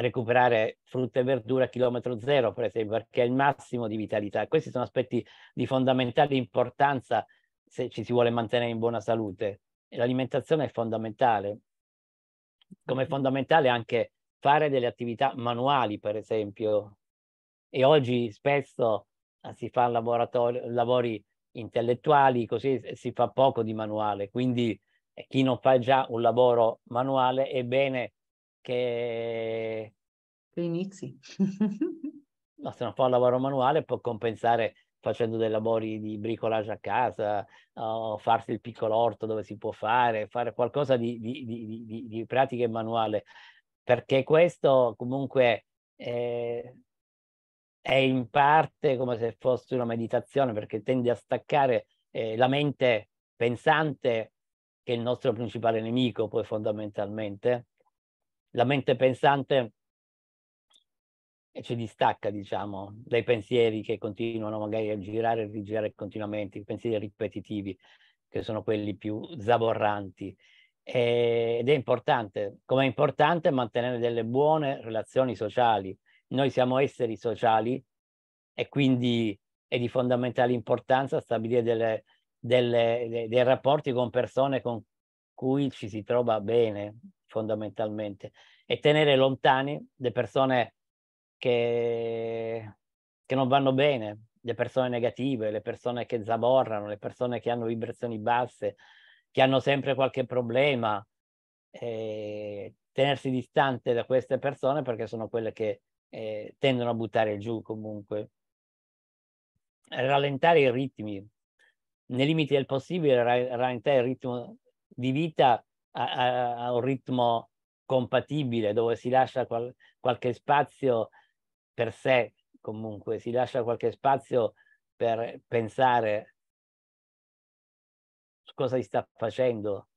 recuperare frutta e verdura a chilometro zero, per esempio, perché è il massimo di vitalità. Questi sono aspetti di fondamentale importanza se ci si vuole mantenere in buona salute. L'alimentazione è fondamentale, come è fondamentale anche fare delle attività manuali, per esempio. E oggi spesso eh, si fanno lavori intellettuali, così si fa poco di manuale. Quindi eh, chi non fa già un lavoro manuale è bene che... Che inizi. (laughs) no, se non fa un lavoro manuale può compensare facendo dei lavori di bricolage a casa, o farsi il piccolo orto dove si può fare, fare qualcosa di, di, di, di pratica e manuale, perché questo comunque eh, è in parte come se fosse una meditazione, perché tende a staccare eh, la mente pensante, che è il nostro principale nemico poi fondamentalmente, la mente pensante ci distacca, diciamo, dai pensieri che continuano magari a girare e rigirare continuamente, i pensieri ripetitivi, che sono quelli più zavorranti. E, ed è importante, come è importante mantenere delle buone relazioni sociali. Noi siamo esseri sociali e quindi è di fondamentale importanza stabilire delle, delle, dei rapporti con persone con cui ci si trova bene, fondamentalmente e tenere lontani le persone che, che non vanno bene, le persone negative, le persone che zavorrano, le persone che hanno vibrazioni basse, che hanno sempre qualche problema, e tenersi distante da queste persone perché sono quelle che eh, tendono a buttare giù comunque. Rallentare i ritmi, nei limiti del possibile, rallentare il ritmo di vita a, a un ritmo compatibile, dove si lascia qual, qualche spazio per sé, comunque, si lascia qualche spazio per pensare su cosa si sta facendo,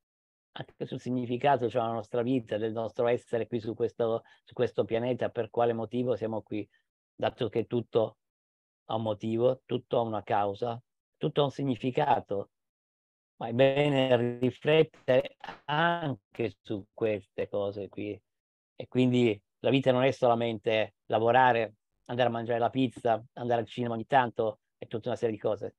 anche sul significato cioè, della nostra vita, del nostro essere qui su questo, su questo pianeta, per quale motivo siamo qui, dato che tutto ha un motivo, tutto ha una causa, tutto ha un significato ma è bene riflettere anche su queste cose qui. E quindi la vita non è solamente lavorare, andare a mangiare la pizza, andare al cinema ogni tanto, è tutta una serie di cose.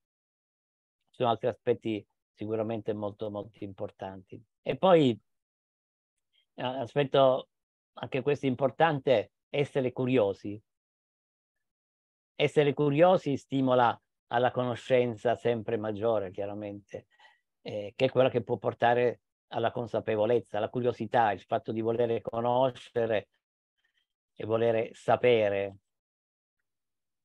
Ci sono altri aspetti sicuramente molto, molto importanti. E poi, eh, aspetto anche questo importante, essere curiosi. Essere curiosi stimola alla conoscenza sempre maggiore, chiaramente eh, che è quella che può portare alla consapevolezza, alla curiosità, il fatto di volere conoscere e volere sapere.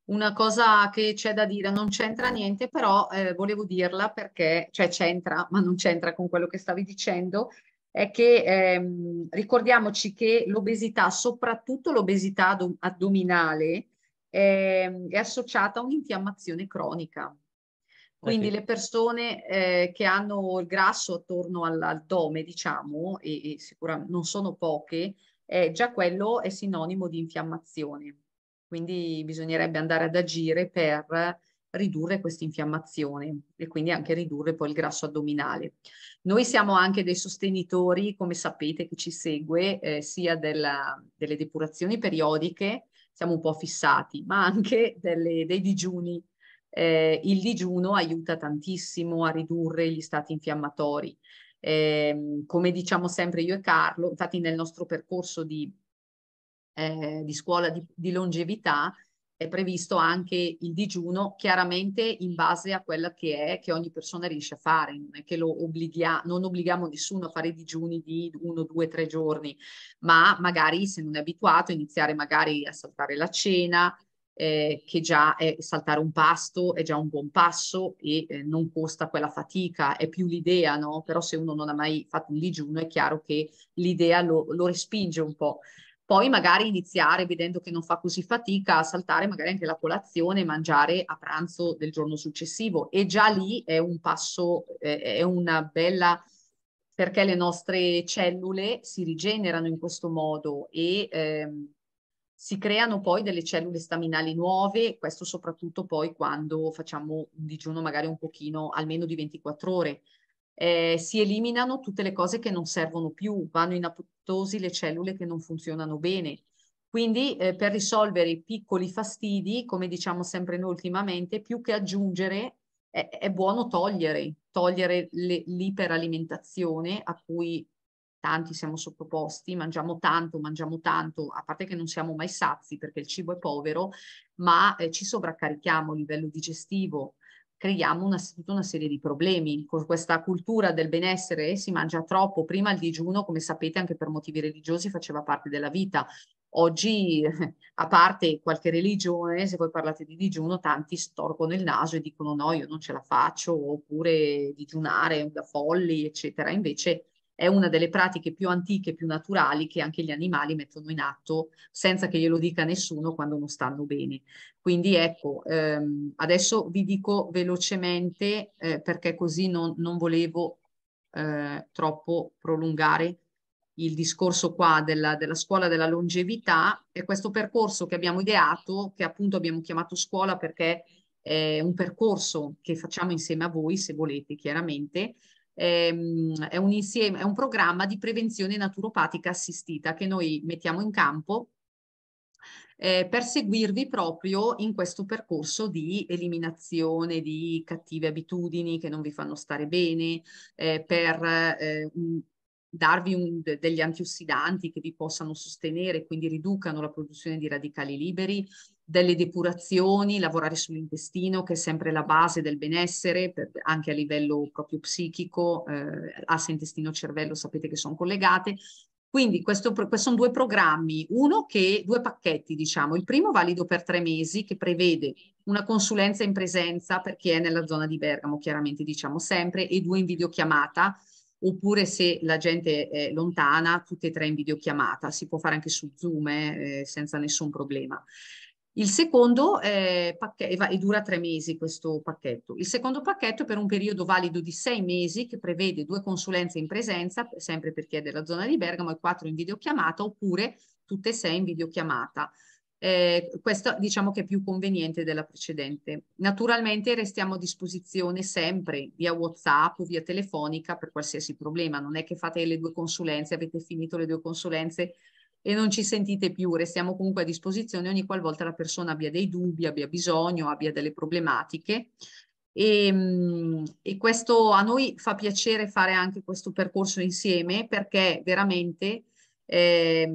Una cosa che c'è da dire, non c'entra niente, però eh, volevo dirla perché, cioè c'entra, ma non c'entra con quello che stavi dicendo, è che ehm, ricordiamoci che l'obesità, soprattutto l'obesità addominale, è, ehm, è associata a un'infiammazione cronica. Quindi eh le persone eh, che hanno il grasso attorno all'addome, diciamo, e, e sicuramente non sono poche, eh, già quello è sinonimo di infiammazione. Quindi bisognerebbe andare ad agire per ridurre questa infiammazione e quindi anche ridurre poi il grasso addominale. Noi siamo anche dei sostenitori, come sapete, che ci segue eh, sia della, delle depurazioni periodiche, siamo un po' fissati, ma anche delle, dei digiuni eh, il digiuno aiuta tantissimo a ridurre gli stati infiammatori. Eh, come diciamo sempre io e Carlo, infatti nel nostro percorso di, eh, di scuola di, di, longevità è previsto anche il digiuno chiaramente in base a quella che è che ogni persona riesce a fare, non è che lo obblighiamo, non obblighiamo nessuno a fare digiuni di uno, due, tre giorni, ma magari se non è abituato iniziare magari a saltare la cena, eh, che già è saltare un pasto è già un buon passo e eh, non costa quella fatica, è più l'idea, no? Però se uno non ha mai fatto un digiuno è chiaro che l'idea lo, lo respinge un po' poi magari iniziare vedendo che non fa così fatica a saltare magari anche la colazione e mangiare a pranzo del giorno successivo e già lì è un passo, è una bella perché le nostre cellule si rigenerano in questo modo e ehm, si creano poi delle cellule staminali nuove, questo soprattutto poi quando facciamo un digiuno magari un pochino, almeno di 24 ore. Eh, si eliminano tutte le cose che non servono più, vanno in apoptosi le cellule che non funzionano bene. Quindi eh, per risolvere i piccoli fastidi, come diciamo sempre noi ultimamente, più che aggiungere è, è buono togliere, togliere le, l'iperalimentazione a cui tanti siamo sottoposti, mangiamo tanto, mangiamo tanto, a parte che non siamo mai sazi perché il cibo è povero, ma eh, ci sovraccarichiamo a livello digestivo, creiamo una, tutta una serie di problemi. Con questa cultura del benessere eh, si mangia troppo. Prima il digiuno, come sapete, anche per motivi religiosi faceva parte della vita. Oggi, (laughs) a parte qualche religione, se voi parlate di digiuno, tanti storcono il naso e dicono no, io non ce la faccio, oppure digiunare da folli, eccetera. Invece è una delle pratiche più antiche, più naturali che anche gli animali mettono in atto senza che glielo dica nessuno quando non stanno bene. Quindi ecco, ehm, adesso vi dico velocemente eh, perché così non, non volevo eh, troppo prolungare il discorso qua della, della, scuola della longevità e questo percorso che abbiamo ideato, che appunto abbiamo chiamato scuola perché è un percorso che facciamo insieme a voi, se volete chiaramente, Ehm, è, un insieme, è un programma di prevenzione naturopatica assistita che noi mettiamo in campo eh, per seguirvi proprio in questo percorso di eliminazione di cattive abitudini che non vi fanno stare bene, eh, per eh, un, darvi un, degli antiossidanti che vi possano sostenere, quindi riducano la produzione di radicali liberi, delle depurazioni, lavorare sull'intestino che è sempre la base del benessere, per, anche a livello proprio psichico, eh, asse intestino-cervello sapete che sono collegate. Quindi questo, questi sono due programmi, uno che, due pacchetti diciamo, il primo valido per tre mesi che prevede una consulenza in presenza per chi è nella zona di Bergamo, chiaramente diciamo sempre, e due in videochiamata, oppure se la gente è lontana, tutte e tre in videochiamata, si può fare anche su Zoom eh, senza nessun problema. Il secondo eh, pacchetto, e dura tre mesi questo pacchetto. Il secondo pacchetto è per un periodo valido di sei mesi che prevede due consulenze in presenza, sempre per chi è della zona di Bergamo, e quattro in videochiamata oppure tutte e sei in videochiamata. Eh, questo diciamo che è più conveniente della precedente. Naturalmente restiamo a disposizione sempre via WhatsApp o via telefonica per qualsiasi problema, non è che fate le due consulenze, avete finito le due consulenze, e non ci sentite più, restiamo comunque a disposizione ogni qualvolta la persona abbia dei dubbi, abbia bisogno, abbia delle problematiche. E, ehm, e, questo a noi fa piacere fare anche questo percorso insieme perché veramente eh,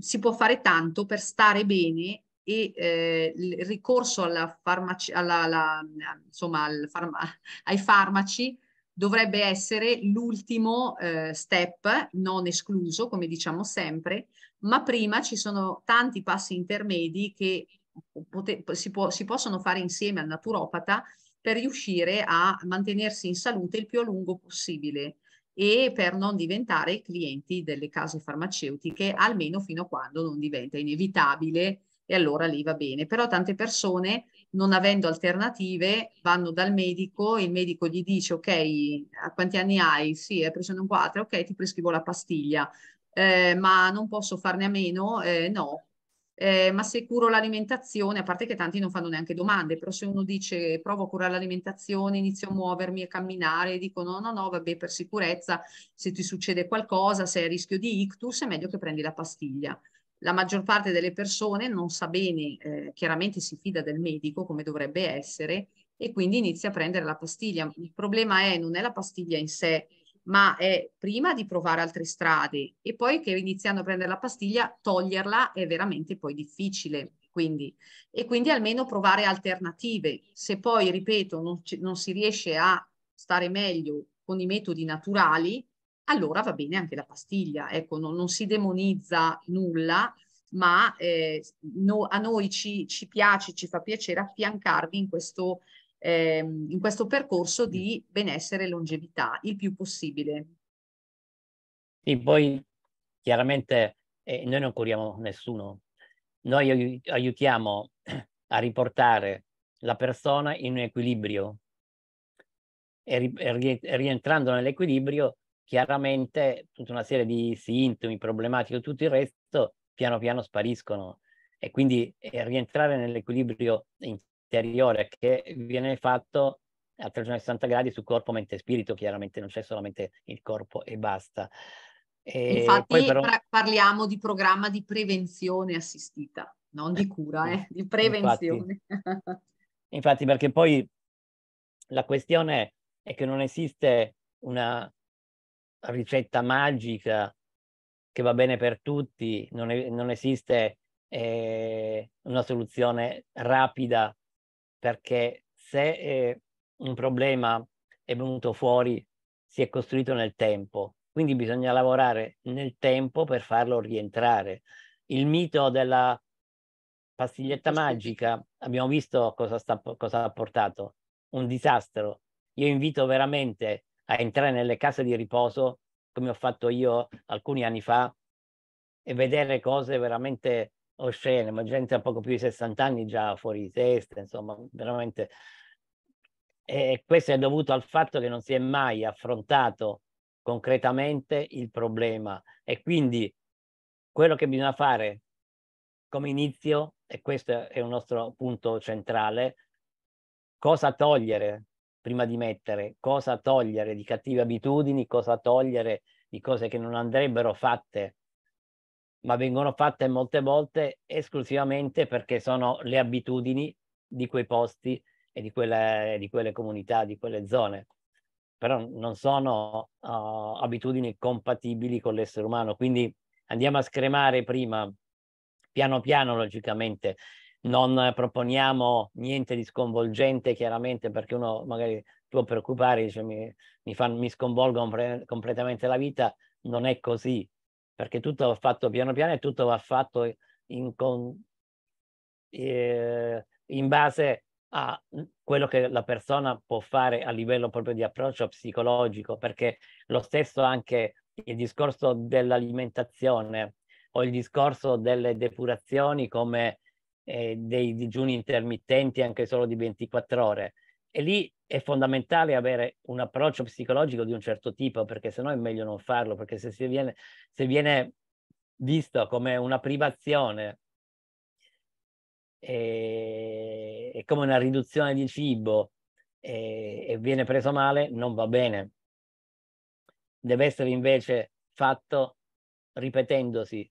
si può fare tanto per stare bene e eh, il ricorso alla farmaci- alla, alla, insomma, al farma- (laughs) ai farmaci dovrebbe essere l'ultimo eh, step, non escluso, come diciamo sempre, ma prima ci sono tanti passi intermedi che si, può, si possono fare insieme al naturopata per riuscire a mantenersi in salute il più a lungo possibile e per non diventare clienti delle case farmaceutiche, almeno fino a quando non diventa inevitabile e allora lì va bene. Però tante persone non avendo alternative, vanno dal medico, il medico gli dice ok, a quanti anni hai? Sì, è preso un 4, ok, ti prescrivo la pastiglia, eh, ma non posso farne a meno? Eh, no. Eh, ma se curo l'alimentazione, a parte che tanti non fanno neanche domande, però se uno dice provo a curare l'alimentazione, inizio a muovermi, a camminare, dico no, no, no, vabbè, per sicurezza, se ti succede qualcosa, sei a rischio di ictus, è meglio che prendi la pastiglia la maggior parte delle persone non sa bene, eh, chiaramente si fida del medico come dovrebbe essere e quindi inizia a prendere la pastiglia. Il problema è non è la pastiglia in sé, ma è prima di provare altre strade e poi che iniziando a prendere la pastiglia toglierla è veramente poi difficile. Quindi, e quindi almeno provare alternative. Se poi, ripeto, non, non si riesce a stare meglio con i metodi naturali, allora va bene anche la pastiglia. Ecco, non, non si demonizza nulla, ma eh, no, a noi ci, ci, piace, ci fa piacere affiancarvi in questo, eh, in questo percorso di benessere e longevità il più possibile. Sì, poi chiaramente eh, noi non curiamo nessuno, noi aiutiamo a riportare la persona in un equilibrio e, ri- e rientrando nell'equilibrio chiaramente tutta una serie di sintomi, problematiche, tutto il resto piano piano spariscono e quindi eh, rientrare nell'equilibrio interiore che viene fatto a 360 gradi su corpo, mente e spirito, chiaramente non c'è solamente il corpo e basta. E Infatti però... parliamo di programma di prevenzione assistita, non di cura, eh, di prevenzione. Infatti, (laughs) infatti perché poi la questione è che non esiste una ricetta magica che va bene per tutti, non, è, non esiste eh, una soluzione rapida perché se eh, un problema è venuto fuori si è costruito nel tempo, quindi bisogna lavorare nel tempo per farlo rientrare. Il mito della pastiglietta magica, abbiamo visto cosa, sta, cosa ha portato, un disastro. Io invito veramente a entrare nelle case di riposo, come ho fatto io alcuni anni fa, e vedere cose veramente oscene, ma gente a poco più di 60 anni già fuori di testa, insomma, veramente. E questo è dovuto al fatto che non si è mai affrontato concretamente il problema e quindi quello che bisogna fare come inizio, e questo è un nostro punto centrale, cosa togliere prima di mettere, cosa togliere di cattive abitudini, cosa togliere di cose che non andrebbero fatte, ma vengono fatte molte volte esclusivamente perché sono le abitudini di quei posti e di quelle, di quelle comunità, di quelle zone. Però non sono uh, abitudini compatibili con l'essere umano, quindi andiamo a scremare prima, piano piano logicamente, non proponiamo niente di sconvolgente chiaramente perché uno magari può preoccupare, dice mi, mi, fan, mi sconvolgo compre- completamente la vita, non è così, perché tutto va fatto piano piano e tutto va fatto in, con, eh, in base a quello che la persona può fare a livello proprio di approccio psicologico, perché lo stesso anche il discorso dell'alimentazione o il discorso delle depurazioni come eh, dei digiuni intermittenti anche solo di 24 ore. E lì è fondamentale avere un approccio psicologico di un certo tipo, perché sennò è meglio non farlo, perché se, si viene, se viene visto come una privazione e, eh, e come una riduzione di cibo e, eh, e viene preso male, non va bene. Deve essere invece fatto ripetendosi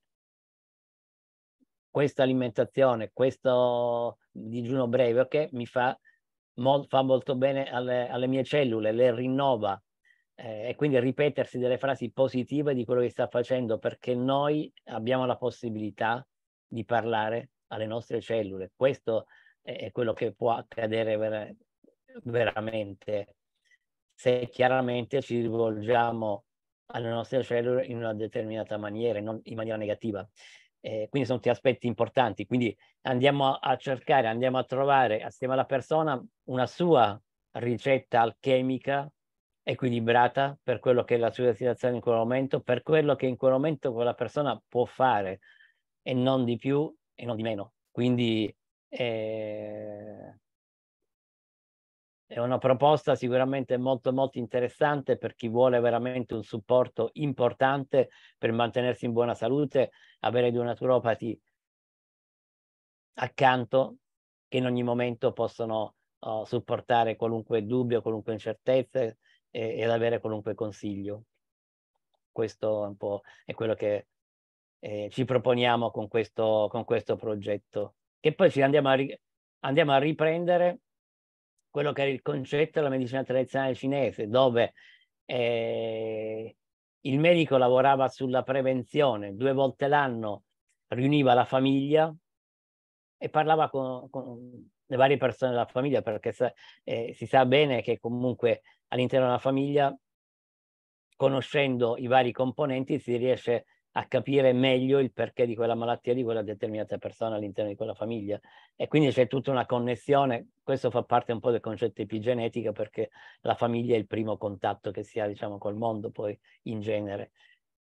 questa alimentazione, questo digiuno breve ok, mi fa, mo, fa molto bene alle, alle, mie cellule, le rinnova eh, e quindi ripetersi delle frasi positive di quello che sta facendo perché noi abbiamo la possibilità di parlare alle nostre cellule. Questo è quello che può accadere ver veramente se chiaramente ci rivolgiamo alle nostre cellule in una determinata maniera, non in maniera negativa. Eh, quindi sono tutti aspetti importanti. Quindi andiamo a cercare, andiamo a trovare assieme alla persona una sua ricetta alchemica equilibrata per quello che è la sua situazione in quel momento, per quello che in quel momento quella persona può fare e non di più e non di meno. Quindi eh, è una proposta sicuramente molto molto interessante per chi vuole veramente un supporto importante per mantenersi in buona salute, avere due naturopati accanto che in ogni momento possono oh, supportare qualunque dubbio, qualunque incertezza e, ed avere qualunque consiglio. Questo è un po' è quello che eh, ci proponiamo con questo, con questo progetto, che poi ci andiamo a, andiamo a riprendere quello che era il concetto della medicina tradizionale cinese, dove eh, il medico lavorava sulla prevenzione, due volte l'anno riuniva la famiglia e parlava con, con le varie persone della famiglia, perché sa, eh, si sa bene che comunque all'interno della famiglia, conoscendo i vari componenti, si riesce a a capire meglio il perché di quella malattia di quella determinata persona all'interno di quella famiglia. E quindi c'è tutta una connessione, questo fa parte un po' del concetto epigenetica perché la famiglia è il primo contatto che si ha, diciamo, col mondo poi in genere.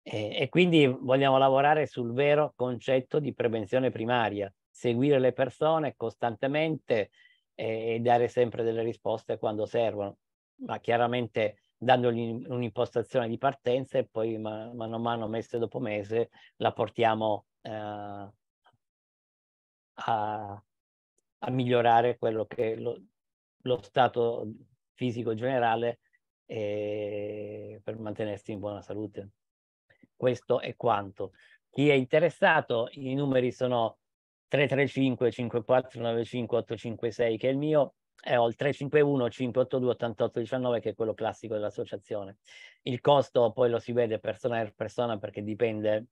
E, e quindi vogliamo lavorare sul vero concetto di prevenzione primaria, seguire le persone costantemente e, e dare sempre delle risposte quando servono. Ma chiaramente dandogli un'impostazione di partenza e poi man mano a mano, mese dopo mese, la portiamo eh, a, a, migliorare quello che lo, lo stato fisico generale eh, per mantenersi in buona salute. Questo è quanto. Chi è interessato, i numeri sono 335 5495 856 che è il mio è ho il 351 582 88 19 che è quello classico dell'associazione. Il costo poi lo si vede persona per persona perché dipende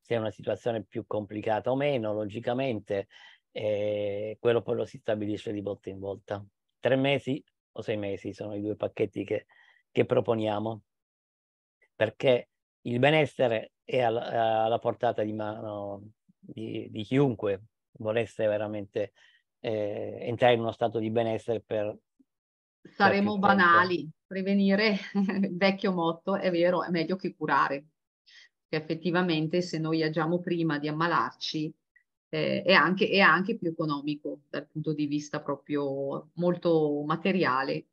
se è una situazione più complicata o meno, logicamente, e quello poi lo si stabilisce di volta in volta. Tre mesi o sei mesi sono i due pacchetti che, che proponiamo, perché il benessere è alla, alla portata di mano di, di chiunque volesse veramente eh, entrare in uno stato di benessere per... Saremo banali, prevenire il (laughs) vecchio motto, è vero, è meglio che curare, perché effettivamente se noi agiamo prima di ammalarci eh, è, anche, è anche più economico dal punto di vista proprio molto materiale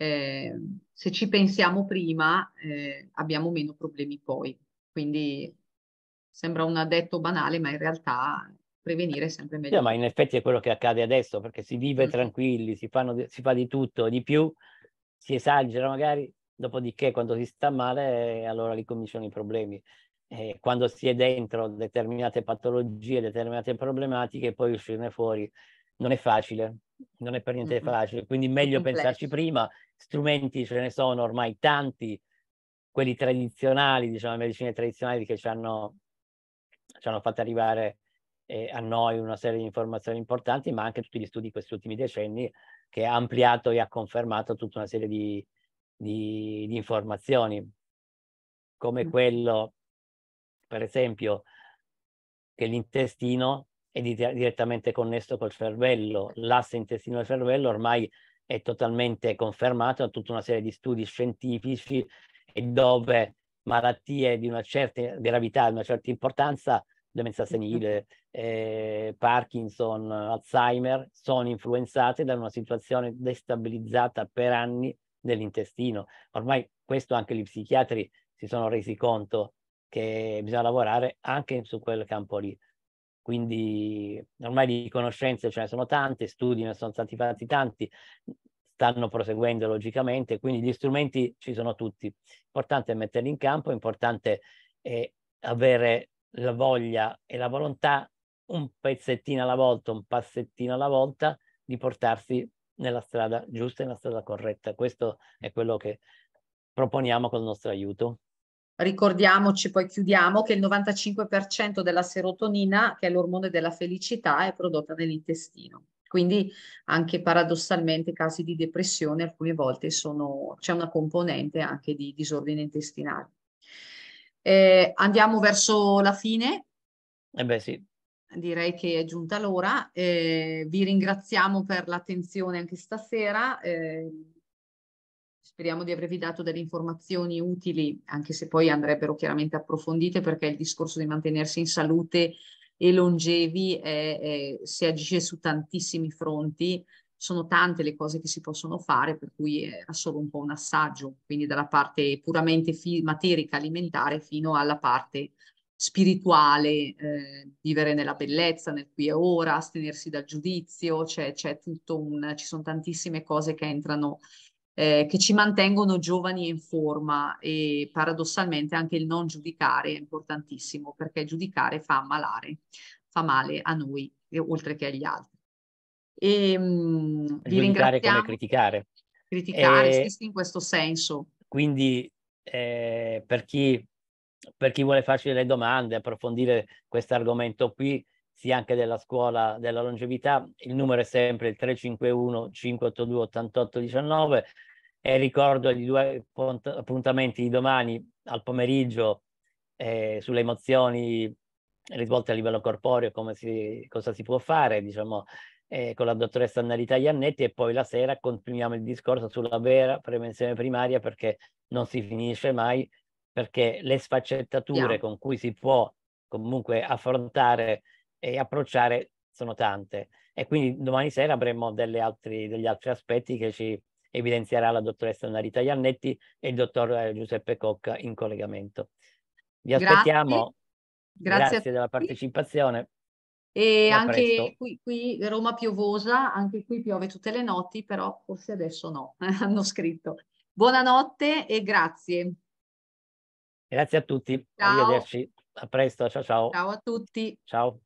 eh, se ci pensiamo prima eh, abbiamo meno problemi poi. Quindi sembra un addetto banale, ma in realtà prevenire è sempre meglio. Sì, ma in effetti è quello che accade adesso, perché si vive mm. tranquilli, si, fanno, si fa di tutto, di più, si esagera magari, dopodiché quando si sta male eh, allora ricominciano i problemi. E eh, quando si è dentro determinate patologie, determinate problematiche, poi uscirne fuori non è facile, non è per niente mm facile, quindi meglio Complesso. pensarci prima, strumenti ce ne sono ormai tanti, quelli tradizionali, diciamo le medicine tradizionali che ci hanno, ci hanno fatto arrivare eh, a noi una serie di informazioni importanti, ma anche tutti gli studi di questi ultimi decenni che ha ampliato e ha confermato tutta una serie di, di, di informazioni, come mm. quello, per esempio, che l'intestino è di, direttamente connesso col cervello, l'asse intestino del cervello ormai è totalmente confermato da tutta una serie di studi scientifici e dove malattie di una certa gravità, di una certa importanza demenza senile, eh, Parkinson, Alzheimer, sono influenzate da una situazione destabilizzata per anni dell'intestino. Ormai questo anche gli psichiatri si sono resi conto che bisogna lavorare anche su quel campo lì. Quindi ormai di conoscenze ce ne sono tante, studi ne sono stati fatti tanti, stanno proseguendo logicamente, quindi gli strumenti ci sono tutti. L'importante è metterli in campo, l'importante è eh, avere la voglia e la volontà un pezzettino alla volta, un passettino alla volta, di portarsi nella strada giusta e nella strada corretta. Questo è quello che proponiamo col nostro aiuto. Ricordiamoci, poi chiudiamo, che il 95% della serotonina, che è l'ormone della felicità, è prodotta nell'intestino. Quindi anche paradossalmente casi di depressione alcune volte sono, c'è una componente anche di disordine intestinale. Eh, andiamo verso la fine. Eh beh sì. Direi che è giunta l'ora. Eh, vi ringraziamo per l'attenzione anche stasera. Eh, speriamo di avervi dato delle informazioni utili, anche se poi andrebbero chiaramente approfondite perché il discorso di mantenersi in salute e longevi è, è, si agisce su tantissimi fronti sono tante le cose che si possono fare, per cui era solo un po' un assaggio, quindi dalla parte puramente fi- materica alimentare fino alla parte spirituale, eh, vivere nella bellezza, nel qui e ora, astenersi dal giudizio, c'è, c'è tutto un, ci sono tantissime cose che entrano, eh, che ci mantengono giovani in forma e paradossalmente anche il non giudicare è importantissimo perché giudicare fa ammalare, fa male a noi oltre che agli altri. Ehm, e, mh, vi ringraziamo. come criticare. Criticare, e... Eh, sì, in questo senso. Quindi eh, per, chi, per chi vuole farci delle domande, approfondire questo argomento qui, sia anche della scuola della longevità, il numero è sempre il 351 582 8819 e ricordo i due appuntamenti di domani al pomeriggio eh, sulle emozioni risvolte a livello corporeo, come si, cosa si può fare, diciamo, eh, con la dottoressa Narita Iannetti e poi la sera continuiamo il discorso sulla vera prevenzione primaria perché non si finisce mai, perché le sfaccettature yeah. con cui si può comunque affrontare e approcciare sono tante. E quindi domani sera avremo altri, degli altri aspetti che ci evidenzierà la dottoressa Narita Iannetti e il dottor eh, Giuseppe Cocca in collegamento. Vi aspettiamo. Grazie, Grazie, Grazie della partecipazione. E Ma anche qui, qui, Roma piovosa, anche qui piove tutte le notti, però forse adesso no, (laughs) hanno scritto. Buonanotte e grazie. Grazie a tutti, ciao. arrivederci, a presto, ciao ciao. Ciao a tutti. Ciao.